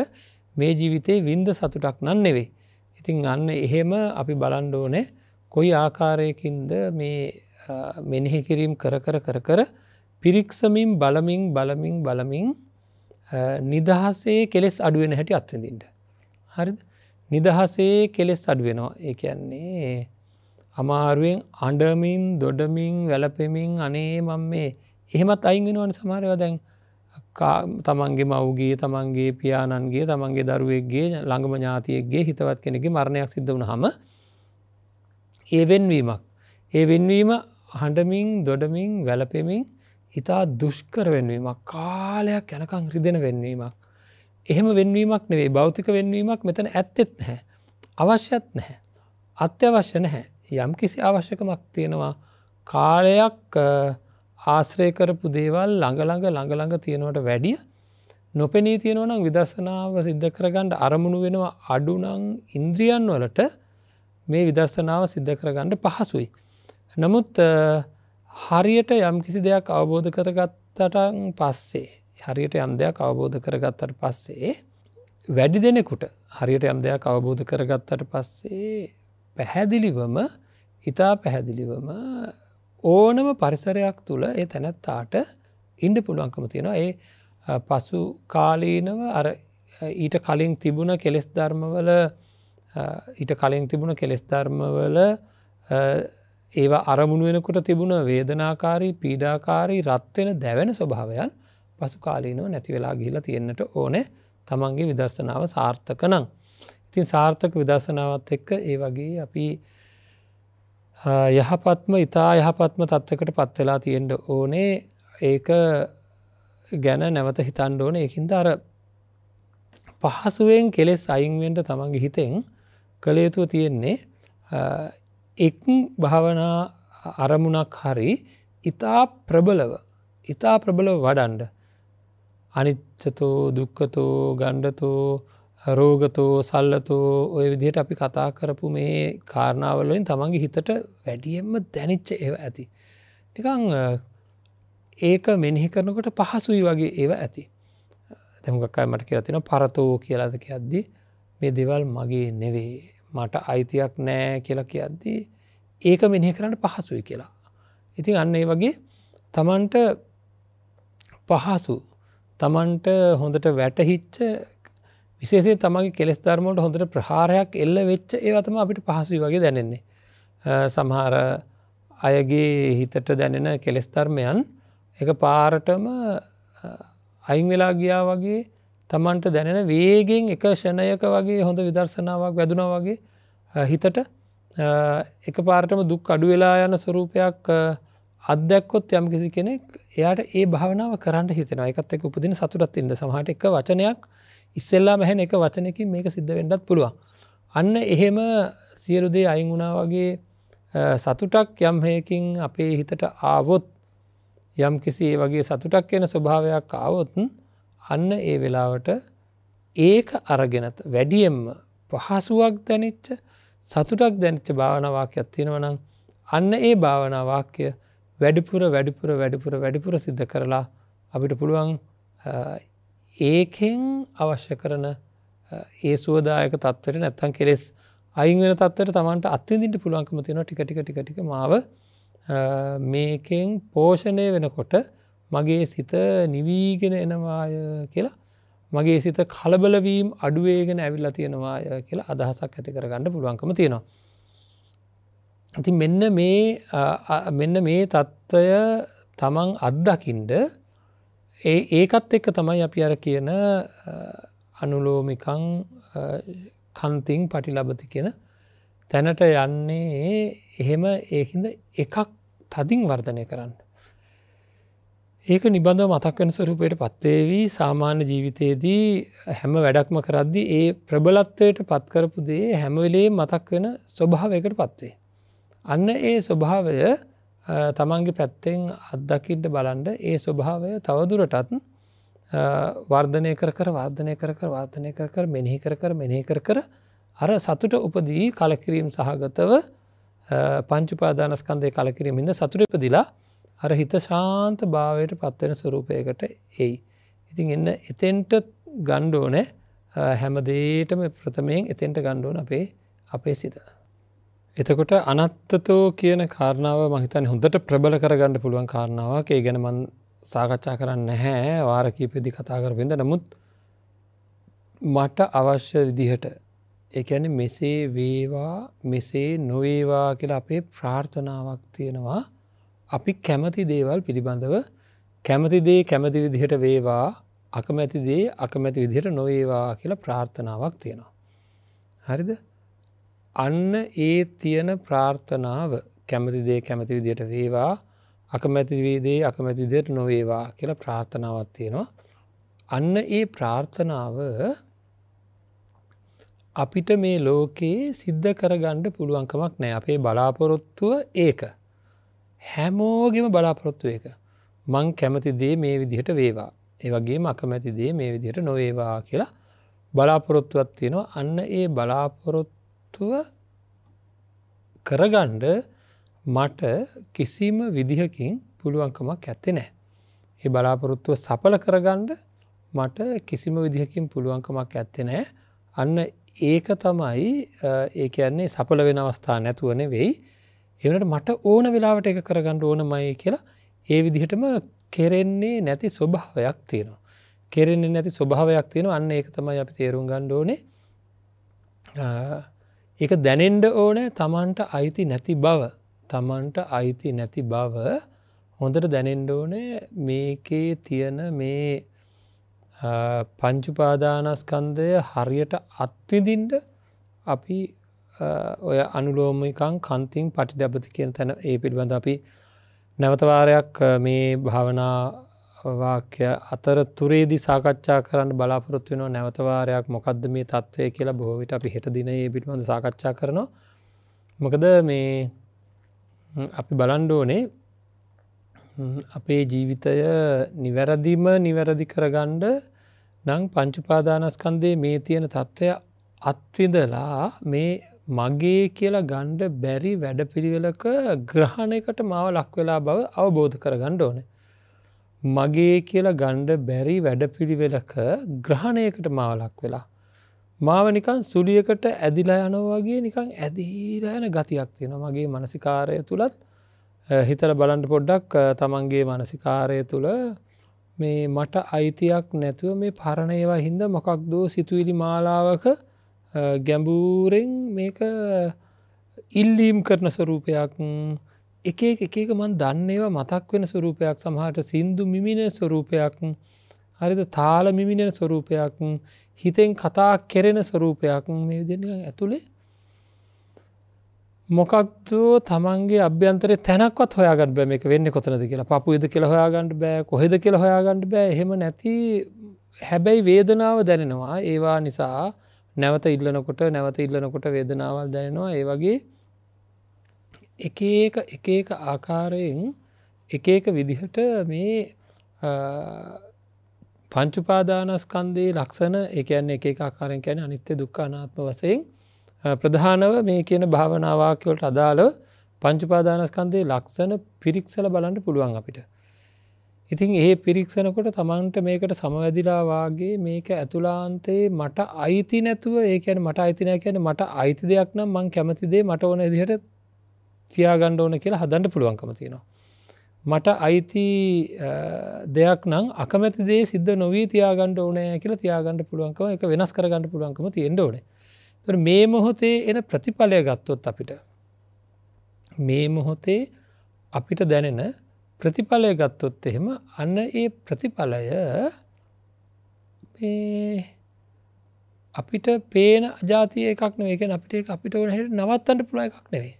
මේ ජීවිතයේ වින්ද සතුටක් නන්නෙවෙයි. ඉතිං අන්න එහෙම අපි බලන්ඩෝනේ කොයි ආකාරයකින්ද මේ මෙනෙහි කිරීම් කර කර කර කර පිරික්සමින් බලමින් බලමින් බලමින් නිදහසේ කෙලෙස් අඩුවෙන හැටි අත්විඳින්ට. හරි නිදහසේ කෙලෙස් අඩුවෙනවා ඒ කියන්නේ අමාරුවෙන් අඩමින් දොඩමින් වැලපෙමින් අනේ මං මේ එහෙමත් අයිගෙනවන සමාරයව දැන් තමන්ගේ මවගේ තමන්ගේ පියාණන්ගේ තමන්ගේ දරුවෙක්ගේ ළඟම ඥාතියෙක්ගේ හිතවත් කෙනෙගේ මරණයක් සිද්ධ වුණ හම ඒ වෙන්වීමක්. ඒ වෙන්වීම හඬමින් දොඩමින් වැලපෙමින් ඉතා දුෂ්කර වෙන්වීමක් කාලයක් යැනකං රිදෙන වෙන්වීමක්. එහෙම වෙන්වීමක් නෙවේ භෞතික වෙන්වීමක් මෙතන ඇත්තෙත් නැහැ. අවශ්‍යත් නැහැ. අත්‍යවශ්‍ය නැහැ යම් කිසි අවශ්‍යකමක් තියෙනවා කාලයක් ආශ්‍රය කරපු දේවල් ළඟළඟ ළඟළඟ තියෙනවට වැඩිය නොපෙනී තියෙනවනම් විදසනාව සිද්ධ කරගන්නට අරමුණු වෙනවා අඩුනං ඉන්ද්‍රියන් වලට මේ විදස්සනාව සිද්ධ කරගන්නට පහසුයි. නමුත් හරියට යම් කිසි දෙයක් අවබෝධ කරගත්තට පස්සේ හරියට යම් දෙයක් අවබෝධ කරගත්තට පස්සේ වැඩි දෙනෙකුට හරියට යම් දෙයක් අවබෝධ කරගත්තට පස්සේ පැහැදිලිවම ඉතා පැහැදිලිවම ඕනම පරිසරයක් තුළ ඒ තැනැත්තාට ඉන්ඩ පුළුවන්කම තියෙනවා ඒ පසු කාලීනව අර ඊට කලින් තිබුණ කෙලෙස් ධර්මවල ඊට කලින් තිබුණ කෙලෙස් ධර්මවල ඒවා අරමුණ වෙනකොට තිබුණ වේදනාකාරී පීඩාකාරී රත්වෙන දැවෙන ස්වභාවයන් පසු කාලීනෝ නැතිවෙලා ගිහිලා තියෙන්න්නට ඕනේ තමන්ගේ විදස්සනාව සාර්ථක නං. ඉතින් සාර්ථක විදස්සනාවත් එක්ක ඒ වගේ අපි යහපත්ම ඉතා යහපත්ම තත්වකට පත්වෙලා තියෙන්ට ඕනේ ඒක ගැන නැවත හිතන්ඩ ඕන එකින්ද අර පහසුවෙන් කෙලෙස් අයිංවෙන්ට තමන්ගේ හිතෙන් කළයුතු තියෙන්නේ එක් භාවනා අරමුණක් හරි ඉතා ප්‍රබලව ඉතා ප්‍රබලව වඩන්ඩ අනිච්චතෝ දුක්කතෝ ගණ්ඩතෝ රෝගතෝ සල්ලතෝ ඔය විදිහට අපි කතා කරපු මේ කාරණාවලින් තමන්ගේ හිතට වැඩියෙන්ම දැනිච්ච ඒව ඇති. නිකං ඒක මෙනිහි කරනකොට පහසුයි වගේ ඒව ඇති. තැමකක්කයි මට කියරතින පරතෝ කියලාද කියද්දිී මේ දෙවල් මගේ නෙවේ මට අයිතියක් නෑ කියලා කියද්දී ඒක මෙනෙහි කරන්න පහසුයි කියලා. ඉතින් අන්න ඒ වගේ තමන්ට පහසු තමන්ට හොඳට වැටහිච්ච විශේෂේ තමගේ කෙස් ධර්මට හොඳට ප්‍රහාරයක් එල්ල වෙච්ච ඒ අතම අපිට පහසුයි වගේ දැනෙන්නේ. සමහර අයගේ හිතට දැනෙන කෙලෙස් ධර්මයන් එක පාරටම අයින් වෙලා ගියා වගේ තමන්ට දැනෙන වේගෙන් එක ෂණයක වගේ හොඳ විදර්ශනාවක් වැදුන වගේ හිතට එක පාරටම දුක් අඩු වෙලා යන ස්වරූපයක් අදදැක්කොත් යම් කිසි කෙනෙක් එයාට ඒ භාවනාව කරන්න හිතෙන එකත් එක උපදින සතුරත් ඉන්න සමහට එක වචනයක් ඉස්සෙල්ලා මැහැන එක වචනකින් මේක සිද්ධ වෙන්ඩත් පුළුවන්. අන්න එහෙම සියරුදේ අයිංගුණා වගේ සතුටක් යම් හයකින් අපේ හිතට ආවොත් යම් කිසි වගේ සතුටක් එන ස්වභාවයක් ආවොත්න් අන්න ඒ වෙලාවට ඒක අරගෙනත් වැඩියෙන්ම පහසුවක් දැනිච්ච සතුටක් දැනිච්ච භාවනවාකයක් තියෙනවනම් අන්න ඒ භාවනවාක්‍ය වැඩිපුර වැඩිපුර වැඩිපුර වැඩිපුර සිද්ධ කරලා අපිට පුළුවන් ඒකෙන් අවශ්‍ය කරන ඒ සුවදායක තත්වට නැත්තන් කෙලෙස් අයිංවෙන තත්වට තමන්ට අත්තිදිට පුළුවන්කම තියෙන ටිකටික ටිකටික මාව මේකෙන් පෝෂණය වෙනකොට මගේ සිත නිවීගෙන එනවාය කියලා මගේ සිත කලබලවීම් අඩුවේගෙන ඇවිල්ලා තියෙනවාය කියලා අදහසක් ඇති කරගන්න පුළුවන්කම තියෙනවා. ඉති මෙන්න මේ මෙන්න මේ තත්ත්වය තමන් අත්දකින්ට ඒ ඒකත් එක්ක තමයි අපි අර කියන අනුලෝමිකං කන්තිං පටිලබති කියන තැනට යන්නේ එහෙම ඒහිද එකක් තදින් වර්ධනය කරන්න. ඒක නිබඳව මතක් වන ස්වරූපයට පත්වේවී සාමාන්‍ය ජීවිතයේදී හැම වැඩක්ම කරද්දි ඒ ප්‍රබලත්වයට පත්කරපු දේ හැමවෙලේ මතක් වෙන ස්වභාවයකට පත්වේ. අන්න ඒ ස්වභාවය තමන්ගේ පැත්තෙන් අත්දකිට බලන්ඩ ඒ ස්වභාවය තවදුරටත් වර්ධනය කර කර වර්ධනය කර කර වාර්ධනය කර කර මෙනෙහි කර කර මෙනෙහි කර කර අර සතුට උපදී කලකිරීම් සහගතව පංචුපාදානස්කන්දය කලකිරීමඉද සතුරපදිලා අර හිත ශාන්ත භාවයට පත්වෙන ස්වරූපයකට එයි. ඉතින් එන්න එතෙන්ට ගණ්ඩෝනෑ හැමදේටම ප්‍රථමයෙන් එතෙන්ට ගණ්ඩුවන අපේ අපේ සිත. එතකොට අනත්තතෝ කියන කාරණාව මහිතන් හොඳට ප්‍රබල කරගන්න පුළුවන් කාරණාවක් ඒ ගැනමන් සාකච්ඡා කරන්න නැහැ වාරකීපෙදි කතාකර වෙද නමුත් මට අවශ්‍ය විදිහට එකැන මෙසේ වේවා මෙසේ නොවේවා කියලා අපේ ප්‍රාර්ථනාවක් තියෙනවා අපි කැමති දේවල් පිළිබඳව කැමති දේ කැමති විදිහට වේවා අකමැති දේ අකමැති විදිහට නොවේවා කියලා ප්‍රාර්ථනාවක් තියෙනවා. හරිද අන්න ඒ තියෙන ප්‍රාර්ථනාව කැමති දේ කැමති විදියට වේවා අකමැතිවේදේ අකමැති දෙයට නොවේවා කියලා ප්‍රාර්ථනාවත් තියෙනවා. අන්න ඒ ප්‍රාර්ථනාව අපිට මේ ලෝකයේ සිද්ධ කරගණ්ඩ පුළුවන්කමක් නෑ අපේ බලාපොරොත්තුව ඒක. හැමෝගෙම බලාපොරොත්තු එක මං කැමති දේ මේ විදිහට වේවා ඒවගේ අකමැති දේ මේ විදිහට නොවේවා කියලා බලාපොරොත්තුවත් තියෙනවා අන්න ඒ බලාපොරොත්තුව කරගණ්ඩ මට කිසිම විදිහකින් පුළුවන්කමක් ඇත්තේ නෑ ඒ බලාපොරොත්තුව සපල කරගණ්ඩ මට කිසිම විදිහකින් පුළුවන්කමක් ඇත්තේ නෑ අන්න ඒක තමයි ඒ කියන්නේ සපල වෙන අවස්ථා නැතුවන වෙයි එවනට මට ඕන වෙලාවට එක කරගන්න ඕනමයි කියලා ඒ විදිහටම කෙරෙන්නේ නැති ස්වභාවයක් තියෙනවා. කෙරෙන්නේ නැති ස්වභාවයක් තියෙන අන්න ඒක තමයි අපි තේරුම් ගණ්ඩෝනේ එක දැනෙන්ඩ ඕනෑ තමන්ට අයිති නැති බව තමන්ට අයිති නැති බව හොඳට දැනෙන්ඩ ඕනෑ මේකේ තියෙන මේ පංචුපාදානස්කන්දය හරියට අත්විදින්ට අපි ඔය අනුලෝමිකං කන්තිං පටි ඩැබති කියන තැන ඒ පිළිබඳ අපි නැවතවාරයක් මේ භාවනාවාක්‍ය අතර තුරේදි සාකච්ඡා කරන්න බලාපොරොත්තු වෙන නැවතවාරයක් මොකක්ද මේ තත්ත්වය කියලා බොහෝවිට අපි හෙට දින ඒ පිටබඳ සාකච්ඡා කරනවා මොකද මේ අපි බලන්ඩෝනේ අපේ ජීවිතය නිවැරදිම නිවැරදි කරගණ්ඩ නං පංචුපාදානස්කන්දේ මේ තියෙන තත්ත්වය අත්විදලා මේ මගේ කියලා ගණ්ඩ බැරි වැඩපිළිවෙලක ග්‍රහණයකට මාව ලක්වෙලා බව අවබෝධ කර ගණ්ඩ ඕන. මගේ කියලා ගණ්ඩ බැරි වැඩපිළිවෙලක ග්‍රහණයකට මාවලක් වෙලා. මාව නිකන් සුලියකට ඇදිලා යනවාගේ නිකං ඇදීලායන ගතියක් තියෙන මගේ මනසිකාරය තුළත් හිතර බලන්ට පොඩ්ඩක් තමන්ගේ මනසිකාරය තුළ මේ මට අයිතියක් නැතුව මේ පරණයවා හින්ද මොකක් දෝ සිතුවිලි මාලාවක ගැඹූරෙන් මේක ඉල්ලීම් කරන ස්වරූපයක් එක එකක මන් දන්නේවා මතක් වෙන ස්වරූපයක් සමහට සින්දු මිමින ස්වරූපයක් හරිද තාල මිමිණෙන ස්වරූපයක් හිතෙන් කතා කෙරෙන ස්වරූපයක් මේ දෙන ඇතුළේ මොකක්දෝ තමන්ගේ අභ්‍යන්තර තැනක්වත් හොයාගන්න බැම එක වෙන්න කොතනද කියලා පපුයිද කියල හොයාගන්නට බෑ කොහෙද කියල හොයාගන්නට බෑ එහෙම නැති හැබැයි වේදනාව දැනෙනවා ඒවා නිසා නැවත ඉල්ලනකොට නැවත ඉල්ලනකොට වේදනාවල් දැනෙනවා ඒ වගේ එකඒක එකඒක ආකාරයෙන් එකඒක විදිහට මේ පංචුපාදානස්කන්දේ ලක්ෂණ එකයන්නේ එක ආකාරෙන් ැන අනිත්‍ය දුක්කානාත්ම වසයෙන් ප්‍රධානව මේ කියන භාවනාවාක්‍යවලට අදාළ පංචුපාදානස්කන්දේ ලක්ෂණ පිරික්සල බලන්ට පුළුවන් අපිට ඉතින් ඒ පිරික්සනකොට තමන්ට මේකට සමවැදිලාවාගේ මේක ඇතුලාන්තේ මට අයිති නැතුව ඒකැන මට අයිතිනය කියන මට අයිති දෙයක් නම් මං කැමතිදේ මට ඕන දිහට තියාගණ්ඩ ඕන කියලා හදන්ඩ පුළුවන්කම තියෙනවා. මට අයිති දෙයක් නම් අකමැති දේ සිද්ධ නොවී තියාගණ්ඩ ඕනෑ කියලා තියාගණ්ඩ පුළුවන්කම එක වෙනස් කරගණඩ පුළුවන්කම තියෙන්ඩ ඕනේ තුර මේ මොහොතේ එන ප්‍රතිඵලය ගත්තොත් අපිට මේ මොහොතේ අපිට දැනෙන ප්‍රතිඵලය ගත්තොත් එහෙම අන්න ඒ ප්‍රතිඵලය අපිට පේන ජාතිය එකක් නවේක අපිට අපිට ඕන හට නවත්තන්ට පුළ එකක් නෙවේ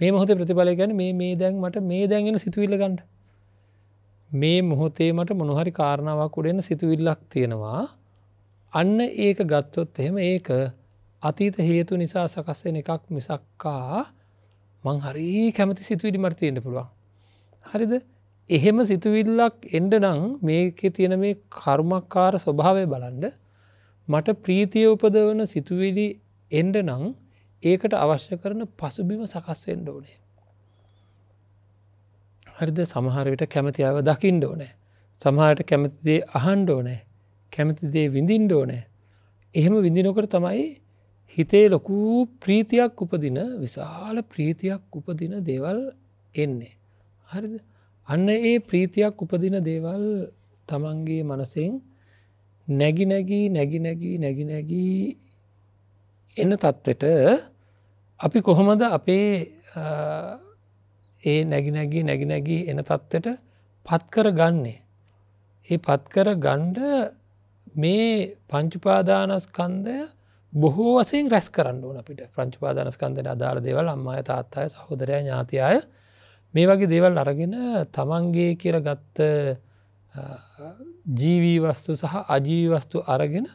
මේ මොහොතේ ප්‍රතිඵලය ගැන මේ මේ දැන් මට මේ දැන්ගෙන සිතුවිල්ලගන්න මේ මොහොතේ මට මොනහරි කාරණාවක් උඩෙන සිතුවිල්ලක් තියෙනවා අන්න ඒක ගත්තොත් එහෙම ඒක අතීත හේතු නිසා සකස්සෙන එකක් මිසක්කා මං හරි කැමති සිතුවිඩි මර්තියෙන්ට පුළුවන් හරිද එහෙම සිතුවිල්ලක් එන්ඩ නං මේකෙ තියෙන මේ කර්මක්කාර ස්වභාවය බලන්ඩ මට ප්‍රීතිය උපදවන සිතුවිලි එන්ඩ නං ඒකට අවශ්‍ය කරන පසුබිම සකස්සෙන්ඩ ඕනේ. හරිද සමහරවිට කැමතියාව දකිින්ඩ ඕනෑ සමහට කැමතිදේ අහන්ඩ ඕනෑ කැමතිදේ විඳින්ඩ ඕනෑ එහෙම විඳිනොකට තමයි හිතේ ලොකු ප්‍රීතියක් උපදින විශාල ප්‍රීතියක් උපදින දේවල් එන්නේ. හරිද අන්න ඒ ප්‍රීතියක් උපදින දේවල් තමන්ගේ මනසෙන් නැගිනැගී නැගිනැගී නැගිනැගී එන තත්ත්වට අපි කොහොමද අපේ ඒ නැගිනැගී නැගිනැගී එන තත්ත්වට පත්කර ගන්නේ. ඒ පත්කර ගණ්ඩ මේ පංචුපාදානස්කන්දය බොහෝ වසෙන් රැස් කරන්න ඕන අපිට ප්‍රංචුපාදානස්කන්දන අදාර දෙවල් අම්මාය තාත්තාය සහෝදරය ඥාතියාය මේ වගේ දේවල් අරගෙන තමන්ගේ කියර ගත්ත ජීවී වස්තු සහ අජීවී වස්තු අරගෙන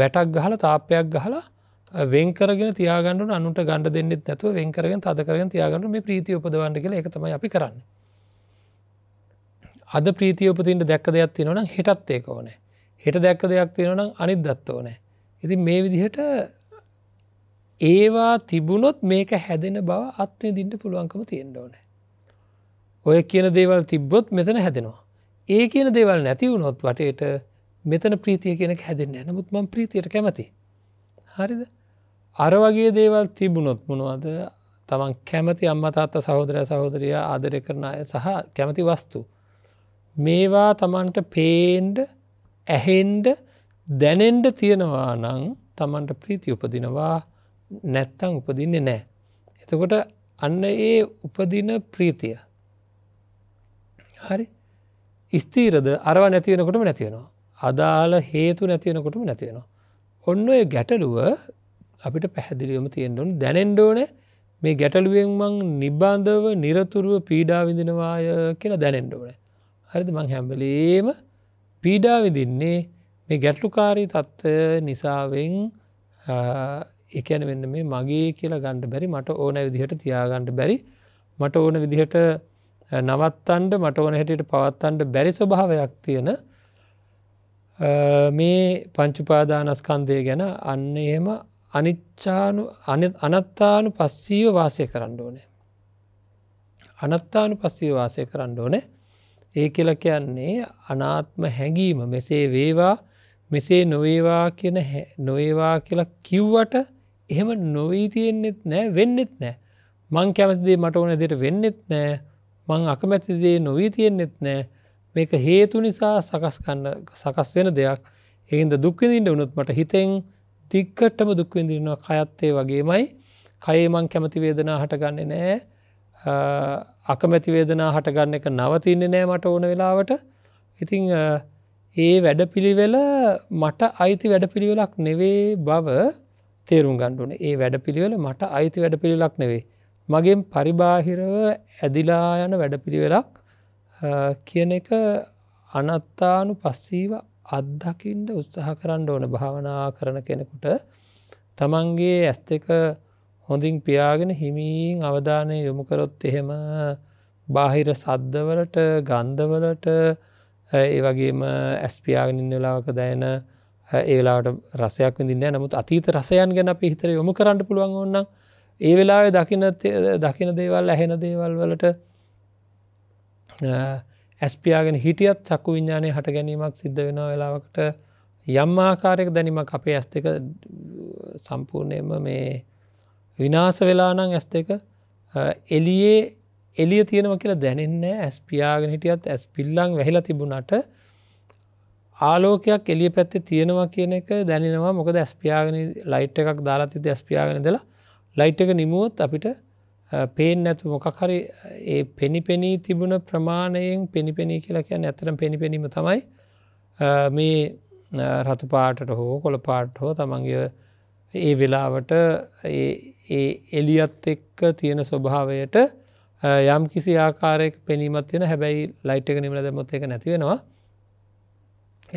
වැටක් ගහල තාපයක් ගහලා වෙන්කරගෙන තියාගන්නු අනුට ගණඩ දෙන්නෙත් නැතුව වෙන්කරගෙන තදකරගෙන තියාගන්නු මේ ප්‍රීති උපදවන්ට කියල එකතම අපි කරන්න. අද ප්‍රීතියපතින්ට දැක්ක දෙයක් තිනවන හිටත් ඒක ඕනෑ හෙට දැක්ක දෙයක් තියෙනවන අනිත් දත්ත ඕනෑ ඉති මේ විදිහට ඒවා තිබුණොත් මේක හැදෙන බව අත්වය දින්ට පුළුවන්කම තියෙන්ඩ ඕනෑ ඔය කියන දේවල් තිබ්බොත් මෙතන හැදෙනවා. ඒ කියන දේවල් නැති වුණොත් වටේට මෙතන ප්‍රීතිය කියෙනෙ හැදෙන්න්න නමුත් ම ප්‍රීතියට කැමති. හරිද අර වගේ දේවල් තිබුණොත් මොනවද තමන් කැමති අම්මතාත්ත සහෝදරය සහෝදරයා ආදරය කරන අය සහ කැමති වස්තු. මේවා තමන්ට පේන්ඩ ඇහෙන්ඩ දැනෙන්ඩ තියෙනවා නං තමන්ට ප්‍රීති උපදිනවා නැත්තං උපදින්නේ නෑ. එතකොට අන්න ඒ උපදින ප්‍රීතිය හරි ස්තීරද අරව නැතිවෙනකොටම නැතිවෙනවා. අදාළ හේතු නැතිවෙනකොටම නැතිවෙනවා. ඔන්න ඔය ගැටලුව අපිට පැහැදිලියම තියෙන්ඩුන් දැනෙන්ඩෝන මේ ගැටලුවෙන් මං නිබ්බාන්ධව නිරතුරුව පීඩා විඳනවාය කියලා දැනෙන්ඩෝන. හරිද මං හැම්බලේම පීඩා විඳින්නේ මේ ගැටලුකාරී තත්ත්ව නිසාවෙන් එකැන වෙන්න මේ මගේ කියලා ගණ්ඩ බැරි මට ඕන විදිහට තියාගණ්ඩ බැරි මට ඕන විදිහට නවත්තන්ඩ මට ඕන හැටියට පවත්තන්ඩ බැරි ස්වභාවයක් තියෙන මේ පංචුපාදානස්කන්දය ගැන අන්න එහෙම අනිච්චානු අනත්තානු පස්සීව වාසය කරන්න ඕනේ. අනත්තානු පස්සීව වාසය කරන්න ඕනේ ඒ කියල කියන්නේ අනාත්ම හැඟීම මෙසේ වේවා මෙසේ නොවේවා කියන නොවේවා කියලා කිව්වට එහෙම නොවී තියෙන්නෙත් නෑ වෙන්නෙත් නෑ මං කැමතිදේ මට ඕන දෙට වෙන්නෙත් නෑ මං අකමැති දේ නොවී තියෙන්නෙත් නෑ මේක හේතු නිසා සකස්කන්න සකස් වෙන දෙයක් එහින්ද දුක්විඳින්ට වනුත් මට හිතෙන් තික්කට්ටම දුක්විඳිරෙනවා කයත්තේ වගේමයි කයේමං කැමති වේදනා හටගන්නේ නෑ අකමැති වේදනා හටගන්න එක නවතින්නේ නෑ මට ඕන වෙලාවට ඉතිං ඒ වැඩ පිළිවෙල මට අයිති වැඩ පිළිවෙලක් නෙවේ බව තේරුම් ගණ්ඩුන ඒ වැඩ පිළිවෙල මට අයිති වැඩ පිළිලක් නෙවේ මගෙන් පරිබාහිරව ඇදිලා යන වැඩපිළිවෙලක් කියන එක අනත්තානු පස්සීව අත්දකිින්ට උත්සාහ කරන්න ඕන භාවනා කරන කෙනෙකුට තමන්ගේ ඇස් දෙක හොඳින් පියාගෙන හිමීන් අවධානය යොමුකරොත් එහෙම බාහිර සද්ධවලට ගන්ධවලට ඒ වගේම ඇස්පියාගෙනින් වෙලාවක දැන ඒලාට රසයක් විදින්න නමුත් අතීත රසයන් ගැන පිහිතර යොමු කරන්න පුළුවන් ඔන්නම් ඒ වෙලාවෙ දකින දකින දේවල් ඇහෙන දේවල් වලට ඇස්පියාගෙන හිටියත් සක්කු විඤ්ඥානය හට ගැනීමක් සිද්ධ වෙන වෙලාවකට යම් ආකාරයක දැනීමක් අපේ ඇස් දෙක සම්පූර්ණයම මේ විනාස වෙලානං ඇස් දෙක එලියේ එලිය තියෙනව කියලා දැනෙන්න ඇස්පියාගෙන හිටියත් ඇස් පිල්ලං වැහිලා තිබුණට ආලෝකයක් එලිය පැත්තේ තියෙනවා කියන එක දැනෙනවා මොකද ඇස්පියාගෙන ලයිට් එකක් දාලා තිද ඇස්පියාගෙන දෙලා ලයිට් එක නිමුවොත් අපිට පේෙන් නැතු මොකහරි ඒ පෙනිපෙනී තිබුණ ප්‍රමාණයෙන් පෙනිපෙනී කියලා කියන්න ඇතරම් පෙනිපෙනීම තමයි මේ රතු පාටට හෝ කොළ පාට් හෝ තමන්ගේ ඒ වෙලාවට එලියත් එක්ක තියෙන ස්වභාවයට යම් කිසි ආකාරයක පෙනීමත් තියෙන හැබැයි ලයිට් එක නිමල දැමොත් එක නැතිවෙනවා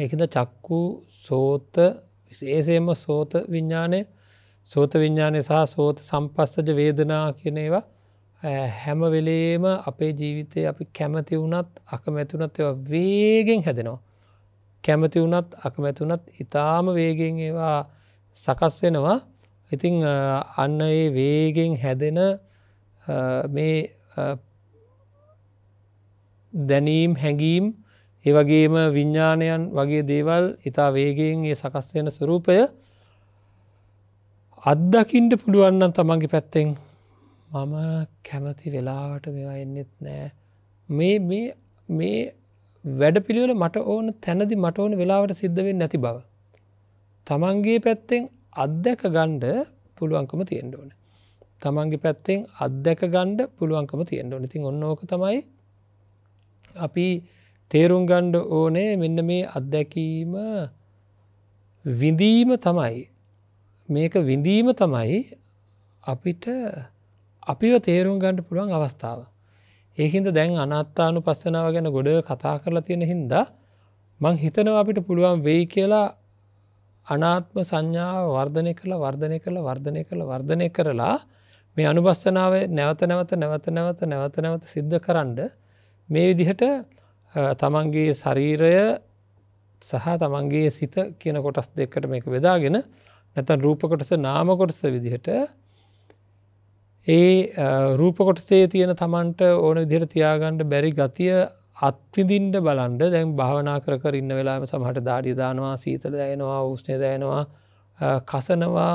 ඒකද චක්කු සෝත විශේසයම සෝත විඤ්ඥානය සෝත විඤ්ඥානය සහ සෝත සම්පස්සජ වේදනා කියනේවා හැමවෙලේම අපේ ජීවිතය අපි කැමති වුනත් අකමැතිවනත් ඒවා වේගෙන් හැදෙනවා. කැමති වුනත් අකමැතිවනත් ඉතාම වේගෙන් ඒවා සකස් වෙනවා ඉතිං අන්න ඒ වේගෙන් හැදෙන මේ දැනීම් හැඟීම් ඒවගේම විඤ්ඥානයන් වගේ දේවල් ඉතා වේගෙන් ඒ සකස් වෙන ස්වරූපය අත්දකිින්ට පුළුවන්න්න තමන්ගේ පැත්තෙන් මම කැමති වෙලාවට මෙවා එන්නෙත් නෑ මේ මේ මේ වැඩ පිළිවල මට ඕන තැනදි මට ඕන වෙලාවට සිද්ධවෙන් නැති බව තමන්ගේ පැත්තෙන් අත්දැක ගණ්ඩ පුළුවන්කම තියෙන්ඩ ඕන තමන්ගේ පැත්තෙන් අත්දැක ගණ්ඩ පුළුවන්කම තියෙන්ට ඕනඉතින් ඔන්නෝක තමයි අපි තේරුම් ගණ්ඩ ඕනේ මෙන්න මේ අත්දැකීම විඳීම තමයි මේක විඳීම තමයි අපිට අපිව තේරුම් ගණඩ පුළුවන් අවස්ථාව. ඒහින්ද දැන් අනත්තානු පස්සනාව ගැන ගොඩ කතා කරලා තියෙන හින්දා මං හිතනවා අපිට පුළුවන් වෙයි කියලා අනාත්ම සංඥාව වර්ධනය කළ වර්ධනය කළ වර්ධනය කළ වර්ධනය කරලා මේ අනුබස්සනාව නැවත නැවත නැවත නැවත නැවත නැවත සිද්ධ කරන්න මේ විදිහට තමන්ගේ ශරීරය සහ තමන්ගේ සිත කියන කොටස් දෙකට මේක වෙදාගෙන නැතන් රූපකොටස නාමකොටස විදිහට ඒ රූපකොටසේ තියෙන තමන්ට ඕන විදිහට තියාගණ්ඩ බැරි ගතිය අත්විදින්ට බලන්ඩ දැන් භාවනා කර කර ඉන්න වෙලාම සමහට ධාඩිදානවා සීතල දයනවා උෂ්ණය දයනවා කසනවා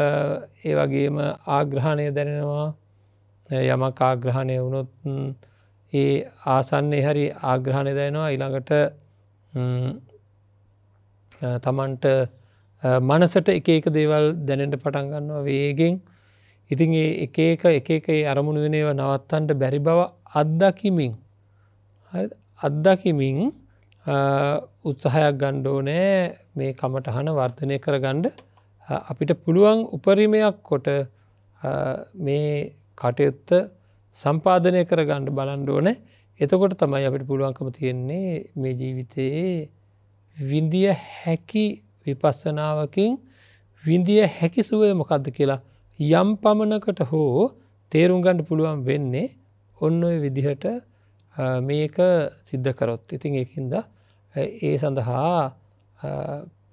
ඒ වගේම ආග්‍රහණය දැනෙනවා යමක් ආග්‍රහණය වුණොත් ඒ ආසන්නේ හරි ආග්‍රහණය දයනවා ඉළඟට තමන්ට මනසට එක එක දේවල් දැනෙන්ට පටන් ගන්නවා වේගෙන් ඉතින් එක එක එක එකයි අරමුණ වෙනව නවත්තන්ට බැරි බව අත්දකිමින් අත්දකිමින් උත්සාහයක් ගණ්ඩෝ නෑ මේ කමටහන වර්ධනය කර ගණ්ඩ අපිට පුළුවන් උපරිමයක් කොට මේ කටයුත්ත සම්පාධනය කර ගණ්ඩ බලන්ඩෝන එතකොට තමයි අපිට පුළුවන්කම තියෙන්නේ මේ ජීවිතයේ විඳිය හැකි විපස්සනාවකින් විඳිය හැකි සුවය මොකක්ද කියලා යම් පමණකට හෝ තේරුම්ගණඩ පුළුවන් වෙන්නේ ඔන්න ඔය විදිහට මේක සිද්ධකරොත් ඉතින් ඒකින්ද ඒ සඳහා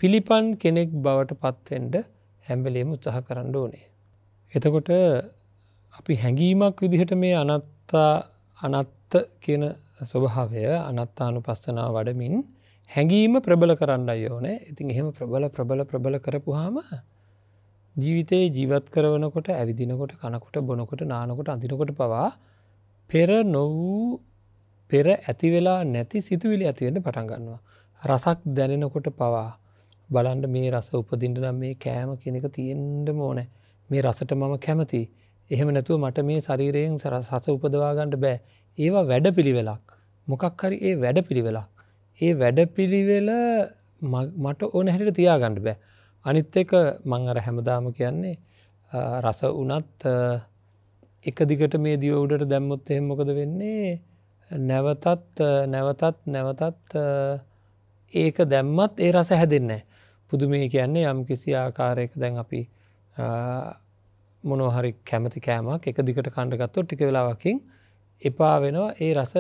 පිළිපන් කෙනෙක් බවට පත්වෙන්ඩ හැම්බලේම උත්සාහ කරන්න ඕනේ. එතකොට අපි හැඟීමක් විදිහට මේ අනත්තා අනත්ත කියන ස්වභාවය අනත්තානු පස්සනා වඩමින් හැඟීම ප්‍රබල කරන්න යෝනෑ ඉතින් එහෙම ප්‍රබල ප්‍රබල ප්‍රබල කරපු හාම ජීවිතයේ ජීවත් කරවනකොට ඇවිදිනකොට කනකොට බොනකොට නානකොට අඳනකොට පවා පෙර නොවූ පෙර ඇතිවෙලා නැති සිතුවිලි ඇතිවෙන පටන්ගන්නවා. රසක් දැනෙනකොට පවා බලන්ඩ මේ රස උපදින්ට නම් මේ කෑම කෙනෙක තියෙන්ට මෝනෑ මේ රසට මම කැමති එහෙම නැතුව මට මේ ශරීරයෙන් සර සස උපදවාගන්නට බෑ ඒවා වැඩ පිළිවෙලක් මොකක් හරි ඒ වැඩ පිළිවෙලක් ඒ වැඩපිළිවෙල මට ඕන හැට තියාගණ්ඩ බෑ අනිත් එක මං අර හැමදාම කියන්නේ රස වනත් එක දිගට මේ දිය උඩට දැම්මොත් එහෙ මොකද වෙන්නේ නැවතත් නැවතත් නැවතත් ඒක දැම්මත් ඒ රස හැදෙන්නේ පුදු මේ කියන්නේ යම් කිසි ආකාරයක දැන් අපි මොනෝහරි කැමති කෑමක් එක දිගට කණ්ඩගත්තො ටික වෙලාවකින් එපා වෙනවා ඒ රස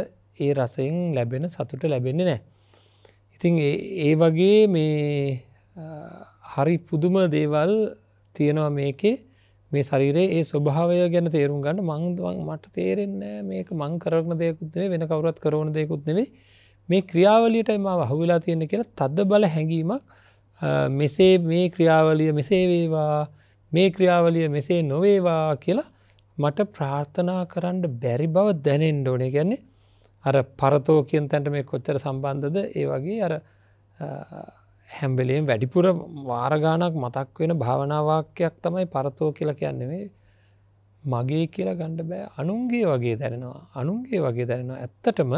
ඒ රසයෙන් ලැබෙන සතුට ලැබෙන්නේ නෑ ඉතිං ඒ වගේ මේ හරි පුදුම දේවල් තියෙනවා මේකේ මේ සරිරේ ඒ ස්වභාවය ගැන තේරුම් ගන්න මංදුවන් මට තේරෙන්න මේක මං කරන දෙයකුත්නේ වෙන කවරත් කරන දෙයකුත් නෙවේ මේ ක්‍රියාවලියට එම හුවෙලා තියෙන කියලා තද බල හැඟීමක් මෙසේ මේ ක්‍රියාවලිය මෙසේ වේවා මේ ක්‍රියාවලිය මෙසේ නොවේවා කියලා මට ප්‍රාර්ථනා කරන්න බැරි බව දැනෙන්ඩ ඕනේ ගැන්නේ අර පරතෝ කියෙන් තැන්ට මේ කොච්චර සම්බන්ධද ඒ වගේ අර හැම්බෙලේෙන් වැඩිපුර වාරගානක් මතක් වෙන භාවනාවාක්‍යයක් තමයි පරතෝ කියලා කියන්නෙවේ මගේ කියලා ගණ්ඩ බෑ අනුන්ගේ වගේ දැනෙනවා අනුන්ගේ වගේ දැනෙනවා ඇත්තටම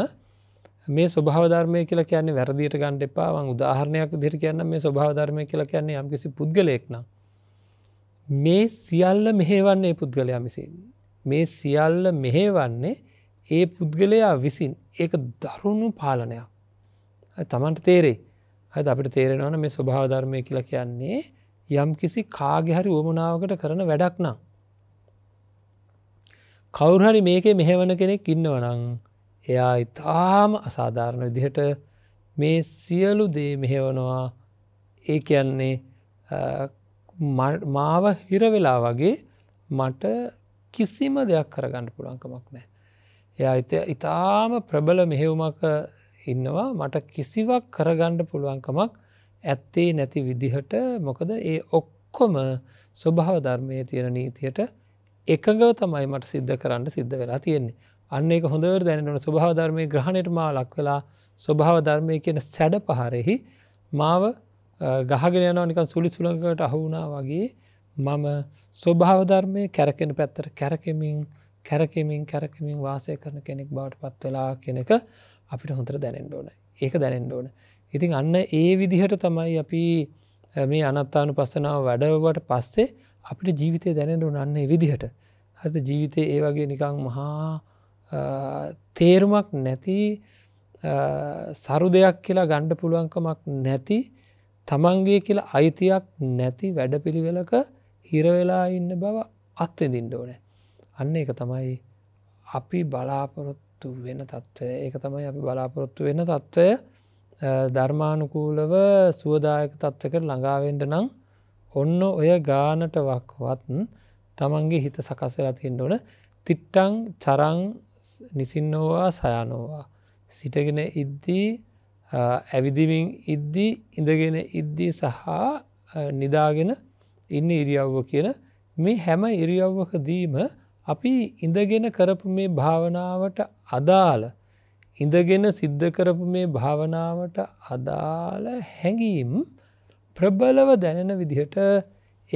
මේ ස්වභාවධර්මය කියලා කියන්නේ වැරදිට ගණ්ඩ එපාවන් උදාහරණයක් දිර කියන්න මේ ස්වභාවධර්මය කියලා කියන්නේ යම්කිසි පුද්ගලයෙක්නම් මේ සියල්ල මෙහේවන්නේ පුද්ගලයා මිසින් මේ සියල්ල මෙහේවන්නේ ඒ පුද්ගලයා විසින් ඒක දරුණු පාලනයක්. තමන්ට තේරේ ඇද අපිට තේරෙනවන මේ ස්වභාවධර්මය කියලා කියන්නේ යම් කිසි කාගෙහරි වුවමනාවකට කරන වැඩක් නම්. කවුරුහරි මේකේ මෙහෙවන කෙනෙක් ඉන්නවනං එයා ඉතාම අසාධාරණ විදිහට මේ සියලු දේ මෙහෙවනවා ඒ කියන්නේ මාව හිරවෙලා වගේ මට කිසිම දෙයක් කරගන්න පුළන්කමක් නෑ එයා ඉතාම ප්‍රබල මෙහෙවුමක ඉන්නවා මට කිසිවක් කරගණ්ඩ පුළුවන්කමක් ඇත්තේ නැති විදිහට මොකද ඒ ඔක්කොම ස්වභාව ධර්මය තියෙන නීතියට එකඟව තමයි මට සිද්ධ කරන්න සිද්ධ වෙලා තියෙන්නේ අන්න එක හොඳර දැනට ස්වභාව ධර්මය ග්‍රහණයට මා ලක් වෙලා ස්වභාව ධර්මය කියන සැඩ පහරෙහි මාව ගහගෙන යනනිකන් සුළි සුළඟකට අහුුණා වගේ මම ස්වභාවධර්මය කැරකෙන පැත්තට කැරකෙමින් කැරකෙමින් කැරකමින් වාසය කරන කෙනෙක් බවට පත්වෙලා කෙනෙක අපිට හොඳර දැනෙන් ඕන ඒක දැනෙන් ඕන ඉතින් අන්න ඒ විදිහට තමයි අපි මේ අනත්තානු පස්සනාව වැඩවට පස්සේ අපිට ජීවිතය දැනෙන්ඩු නන්නේ විදිහට හත ජීවිතය ඒ වගේ නිකං මහා තේරුමක් නැති සරු දෙයක් කියලා ගණ්ඩ පුළුවන්කමක් නැති තමන්ගේ කියලා අයිතියක් නැති වැඩපිළිවෙලක හිරවෙලා ඉන්න බව අත්වෙදින්ඩ ඕනෑ අන්න එක තමයි අපි බලාපොරොත්තු වෙන තත්ත්වය ඒක තමයි අපි බලාපොරොත්තු වෙන තත්ත්වය ධර්මානුකූලව සුවදායක තත්ත්වකට ළඟාවෙන්ට නම් ඔන්න ඔය ගානට වක්වත් තමන්ගේ හිත සකසලා තිෙන් ඕන තිට්ටං චරං නිසින්නෝවා සයනෝවා සිටගෙන ඉද්දී ඇවිදිමින් ඉද්දී ඉඳගෙන ඉද්දී සහ නිදාගෙන ඉන්න ඉරියව්ව කියන මේ හැම ඉරියව්වක දීම අපි ඉඳගෙන කරපු මේ භාවනාවට අදාළ ඉඳගෙන සිද්ධ කරපු මේ භාවනාවට අදාළ හැඟීම් ප්‍රබලව දැනෙන විදිහට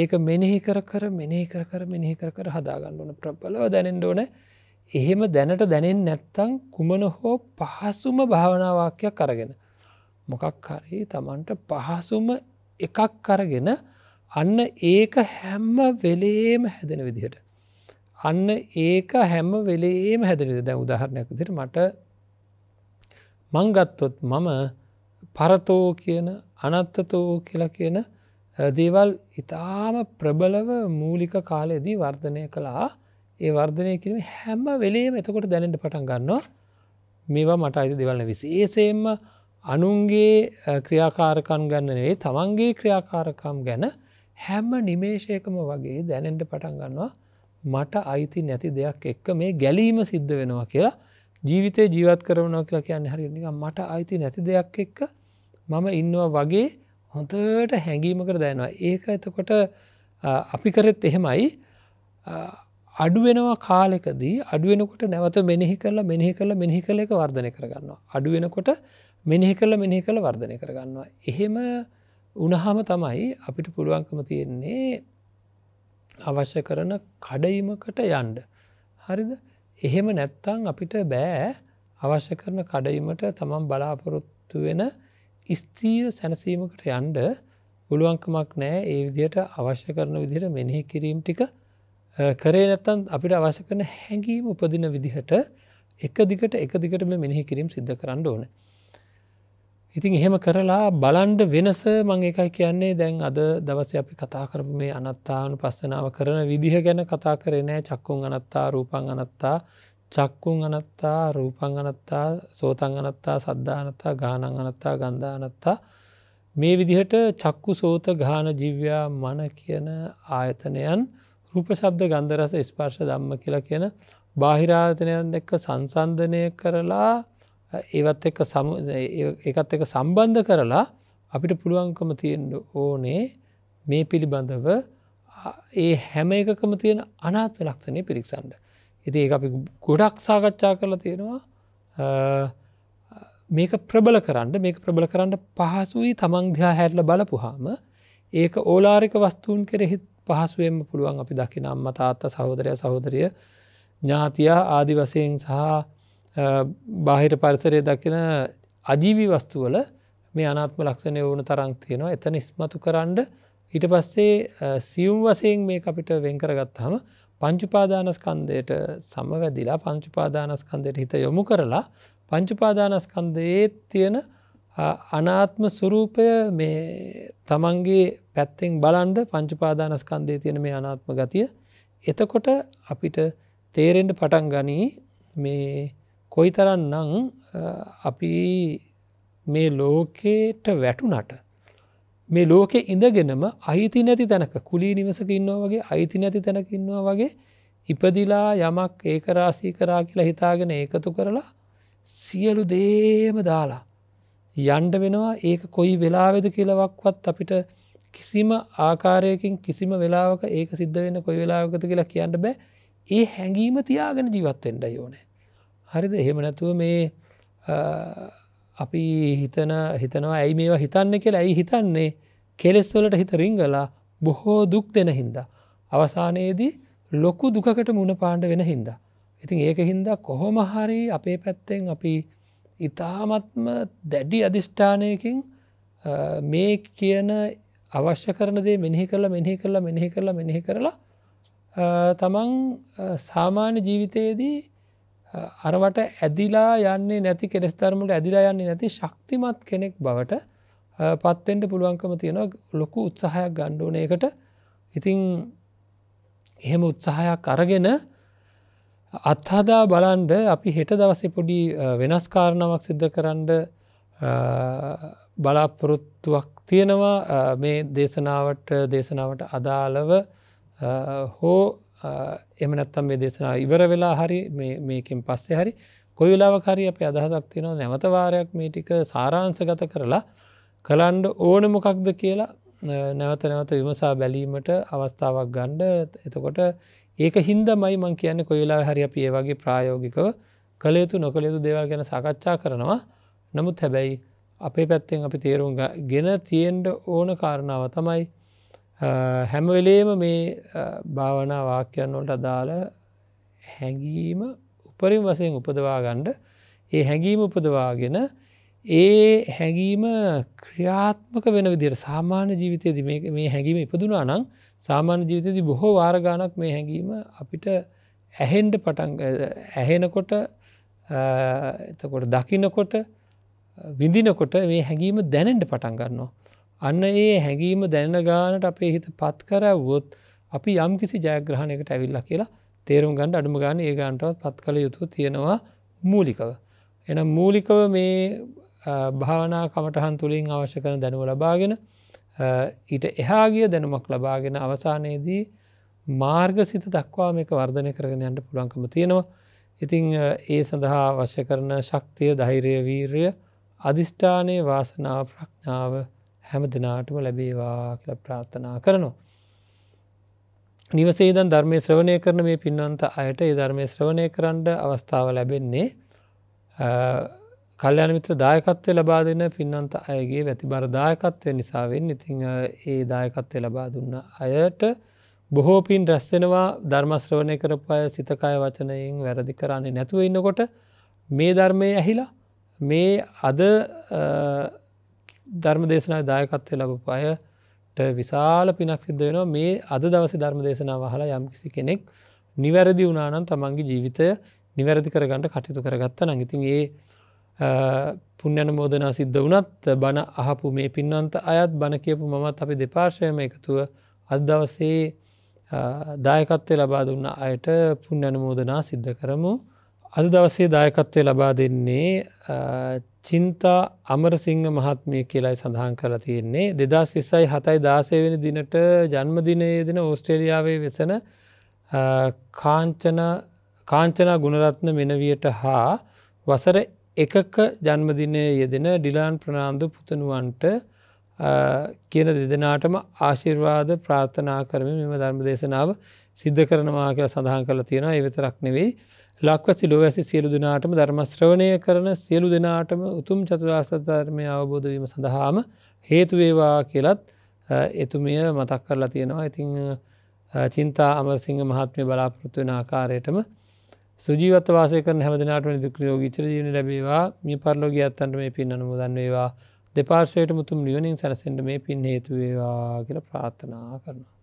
ඒක මෙනෙහි කර කර මෙනෙහි කර කර මෙනෙහි කර කර හදාගන්න ඕන ප්‍රබලව දැනෙන්ට ඕන එහෙම දැනට දැනෙන් නැත්තං කුමන හෝ පහසුම භාවනාවාක්‍යයක් කරගෙන. මොකක් හරි තමන්ට පහසුම එකක් කරගෙන අන්න ඒක හැම්ම වෙලේම හැදෙන විදිහට. අන්න ඒක හැම වෙලේම හැදිරිද දැ උදාහරණයක් දිර මට මංගත්තොත් මම පරතෝ කියන අනත්තතෝ කියලා කියන දේවල් ඉතාම ප්‍රබලව මූලික කාලයේදී වර්ධනය කළා ඒ වර්ධනය කිරීම හැම වෙලේම එතකොට දැනට පටන් ගන්නවා මේවා මට අයිති දෙවල්න විසි ඒසේම අනුන්ගේ ක්‍රියාකාරකන් ගන්නනේ තමන්ගේ ක්‍රියාකාරකම් ගැන හැම නිමේෂයකම වගේ දැනෙන්ට පටන් ගන්නවා මට අයිති නැති දෙයක් එක්ක මේ ගැලීම සිද්ධ වෙනවා කියලා ජීවිතය ජීවත් කරනවා කියලා කියන්න හරි මට අයිති නැති දෙයක් එක්ක මම ඉන්නවා වගේ හොඳට හැඟීමකට දැනවා ඒක එතකොට අපි කරෙත් එහෙමයි අඩුවෙනවා කාලෙකදී අඩුවෙනකොට නැවත මෙනෙහි කරලා මෙනෙහි කළ මෙනෙහි කළ එක වර්ධනය කරගන්නවා. අඩුවෙනකොට මෙනෙහි කළ මෙනෙහි කළ වර්ධනය කරගන්නවා. එහෙම උනහම තමයි අපිට පුළුවන්කම තියෙන්නේ අවශ්‍ය කරන කඩයිමකට යන්ඩ. හරිද එහෙම නැත්තං අපිට බෑ අවශ්‍ය කරන කඩයිමට තමන් බලාපොරොත්තු වෙන ස්තීර සැනසීමකට යන්ඩ පුළුවන්කමක් නෑ ඒ විදියට අවශ්‍ය කරන විදිහට මෙනෙහි කිරීම් ටික කරේ නැත්තන් අපිට අවශ්‍ය කරන හැඟීම උපදින විදිහට එක දිගට එක දිගට මෙනෙහි කිරීම් සිද්ධ කරන්න ඕනේ. ඉතින් එහෙම කරලා බලන්ඩ වෙනස මං එකයි කියන්නේ දැන් අද දවස අපි කතා කරපු මේ අනත්තානු පස්සනාව කරන විදිහ ගැන කතා කරනෑ චක්කුන් අනත්තා රූපන් අනත්තා චක්කුන් අනත්තා රූපං අනත්තා සෝතන් අනත්තා සද්ධානත්තා ගානන් අනත්තා ගන්ධානත්තා මේ විදිහට චක්කු සෝත ගාන ජිව්‍යා මන කියන ආයතනයන් රූප ශබ්ද ගන්ධරස ස්පර්ශ දම්ම කියලා කියන බාහිරාතනයන් එක්ක සංසන්ධනය කරලා ඒවත් එක එකත් එක සම්බන්ධ කරලා අපිට පුළුවන්කම තියෙන්ට ඕනේ මේ පිළිබඳව ඒ හැම එකකම තියෙන අනාත්ම ලක්ෂණය පිරික්සන්ඩ. ඉති ඒ අපි ගොඩක් සාකච්ඡා කරලා තියෙනවා මේක ප්‍රබල කරන්න මේක ප්‍රබල කරන්න පහසුයි තමන්දයා හැටල බලපුහාම ඒක ඕලාරික වස්තුූන් කෙරෙහිත් පහසුවෙන්ම පුළුවන් අපි දකිනම් මතාත්ත සහෝදරය සහෝදරය ඥාතියා ආදි වසයෙන් සහ බාහිර පරිසරය දකින අජීවී වස්තුවල මේ අනාත්ම ලක්ෂණය ඕන තරං තියෙනවා එතන ඉස්මතු කරන්ඩ ඊට පස්සේ සියුම් වසයෙන් මේ අපිට වෙන්කරගත් හම පංචුපාදානස්කන්දයට සමවැදිලා පංචුපාදානස්කන්දයට හිත යොමු කරලා පංචුපාදානස්කන්දයේ තියෙන අනාත්ම ස්වරූපය මේ තමන්ගේ පැත්තෙන් බලන්ඩ පංචුපාදානස්කන්දය තියෙන මේ අනාත්ම ගතිය එතකොට අපිට තේරෙන්ට පටන් ගනී මේ කොයි තරන්නම් අපි මේ ලෝකේට වැටුනට මේ ලෝකෙ ඉඳගෙනම අයිති නැති තැනක කුලී නිවසක ඉන්නවා වගේ අයිති නැති තැනක ඉන්නවා වගේ ඉපදිලා යමක් ඒක රාසී කරා කියලා හිතාගෙන ඒකතු කරලා සියලු දේම දාලා යන්ඩ වෙනවා ඒක කොයි වෙලාවෙද කියලවක්වත් අපිට කිසිම ආකාරයකින් කිසිම වෙලාවක ඒක සිද්ධ වෙන කොයි වෙලාවකත කියලා කියන්න බෑ ඒ හැඟීම තියාගෙන ජීවත්වෙන්ට යෝනේ හරිද එහෙම නැතුව මේ අපි හිතන හිතනවා ඇයි මේවා හිතන්න කියලා ඇයි හිතන්නේ කෙලෙස්වලට හිත රිංගලා බොහෝ දුක් දෙන හින්දා. අවසානයේදී ලොකු දුකට මුණ පාණ්ඩ වෙන හින්දා. ඉතින් ඒක හින්දා කොහොම හරි අපේ පැත්තෙන් අපි ඉතාමත්ම දැඩි අධිෂ්ඨානයකින් මේ කියන අවශ්‍ය කරන දේ මෙිහි කරලා මෙිහි කරලා මෙිහි කරලා මෙිහි කරලා තමන් සාමාන්‍ය ජීවිතයේදී අරවට ඇදිලා යන්නේ නැති කෙස් ධර්මට ඇදිලා යන්නේ නැති ශක්තිමත් කෙනෙක් බවට පත්තෙන්ට පුළුවන්කම තියෙන ලොකු උත්සාහයක් ගණ්ඩෝන එකට ඉතිං එහෙම උත්සාහයක් අරගෙන අත්හදා බලන්ඩ අපි හෙට දවසේ පොඩි වෙනස් කාරණාවක් සිද්ධ කරන්න බලාපොරොත්තුවක් තියෙනවා මේ දේශනාවට දේශනාවට අදාළව හෝ එම නැත්තම් මේ දේශනා ඉවර වෙලා හරි මේකින් පස්සේ හරි කොයි වෙලාවකාරී අප අදහසක් තියනවා නැවතවාරයක් මේ ටික සාරාංස ගත කරලා කලන්ඩ ඕන මොකක්ද කියලා නැවත නැවත විමසා බැලීමට අවස්ථාවක් ගණ්ඩ එතකොට ඒක හින්ද මයි මං කියන්නේ කොයිලා හරි අප ඒ වගේ ප්‍රායෝගිකව කළයුතු නොකළයුතු දේවල් ගැන සාකච්ඡා කරනවා නමුත් හැබැයි අපේ පැත්තෙන් අපි තේරුම් ගෙන තියෙන්ට ඕන කාරණාව තමයි හැමවෙලේම මේ භාවනා වාක්‍යයන් වලට අදාළ හැඟීම උපරිම වසයෙන් උපදවාගණ්ඩ ඒ හැඟීම උපදවාගෙන ඒ හැඟීම ක්‍රියාත්මක වෙන විදිර සාමාන්‍ය ජීවිතයද මේ හැඟීම ඉපදුනා නම් සාමාන්‍ය ජීවිතයේදී බොහෝ වාරගානක් මේ හැඟීම අපිට ඇහෙන්ඩ පටන් ඇහෙනකොට එතකොට දකිනකොට විඳිනකොට මේ හැඟීම දැනෙන්ට පටන් ගන්නවා. අන්න ඒ හැඟීම දැන ගානට අපේ හිත පත් කරවොත් අපි යම් කිසි ජයග්‍රහණයකට ඇවිල්ලා කියලා තේරුම් ගණඩ අඩුම ගාන ඒ ගාන්ටවත් පත් කළ යුතු තියෙනවා මූලිකව. එන මූලිකව මේ භාවනා කමටහන් තුළින් අවශ්‍ය කරන දැනුව ලබාගෙන ඊට එහාගිය දැනුමක් ලබාගෙන අවසානයේදී මාර්ග සිත දක්වා මේක වර්ධනය කරගෙන යන්ට පුළන්කම තියෙනවා. ඉතිං ඒ සඳහා අවශ්‍ය කරන ශක්තිය ධෛරය වීර්ය අධිෂ්ඨානය වාසනාව ප්‍රඥාව හැම දෙනාටම ලැබේවා කියලා ප්‍රාර්ථනා කරනවා. නිවසේදන් ධර්මය ශ්‍රවණය කරන මේ පින්වන්ත අයට ඒ ධර්මය ශ්‍රවණය කරන්න අවස්ථාව ලැබෙන්නේ කල්්‍යන මිත්‍ර දායකත්වය ලබා දෙන පින්නන්ත අයගේ වැති බර දායකත්වය නිසාවෙන් ඉතිං ඒ දායකත්වය ලබා දුන්න අයට බොහෝ පින් රැස්වෙනවා ධර්මශ්‍රවණය කරපය සිතකාය වචනයෙන් වැරදි කරන්නේ නැතුව ඉන්නකොට මේ ධර්මය ඇහිලා මේ අද ධර්ම දේශනා දායකත්වය ලබපු අයට විශාල පිනක් සිද්ධ වෙනවා මේ අද දවස ධර්ම දේශනාව හලා යම්කිසි කෙනෙක් නිවැරදි වුණනම් තමන්ගේ ජීවිතය නිවැරදි කරගන්නට කටයුතු කරගත්ත නඟතින් ඒ පුුණ්‍යන මෝදනා සිද්ධ වනත් බණ අහපු මේ පින්වන්ත අයත් බණ කියපු මත් අපි දෙපාර්ශයම එකතුව අදදවසේ දායකත්වය ලබා දුන්න අයට පුුණ්‍යන මෝදනා සිද්ධ කරමු අද දවසේ දායකත්වය ලබා දෙන්නේ චින්තා අමරසිංහ මහත්මිය කියලායි සඳහන් කර තියෙන්නේ දෙදස් විස්සයි හතයි දාසයවෙනි දිනට ජන්මදිනයේ දෙන ඕස්ට්‍රේලියාවේ වෙසන කාංචනා ගුණරත්න මෙනවියට හා වසර එකක ජන්මදිනය යෙදෙන ඩිලාන් ප්‍රනාාන්දු පුතනුවන්ට කියන දෙදෙනටම ආශිර්වාද ප්‍රාර්ථනා කරමින් මෙම ධර්ම දේශනාව සිද්ධ කරනවා කියල සඳහන් කළ තියෙනවා එවිතරක් නෙවෙයි ලක්වැසි ලොවැසි සියලු දෙනාටම ධර්මශ්‍රවණය කරන සියලු දෙනාටම උතුම් චතුරාසධර්මය අවබෝධවීම සඳහාම හේතුවේවා කියලත් එතුමිය මතක් කරලා තියෙනවා ඉතිං චින්තා අමරසිංහ මහත්මය බලාපෘත්වෙන ආකාරයටම සුජීවතවාසය කර හැමදිනාට දුක්‍රයෝගී චරජීවන ලැබේවා මේ පරලෝගී අත්තන්ට මේ පින් අනුමුදන්වේවා දෙපාර්ශයට මුතුම් නියනින් සැලසෙන්ට මේ පින් හේතුවේවා කියල ප්‍රාත්ථනා කරනවා.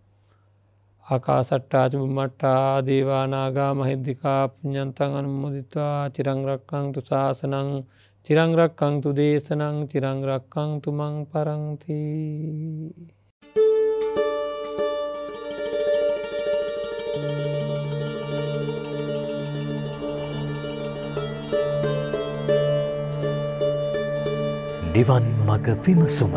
ආකාසට්ටාච බුම්මට්ටා දේවානාගා මහිද්දිකා පුඥන්තන් අනුමුදිත්වා චිරංරක්කං තු ශාසනං චිරංරක්කං තු දේශනං චිරංරක්කං තුමං පරංතිී. නිවන් මග විමසුම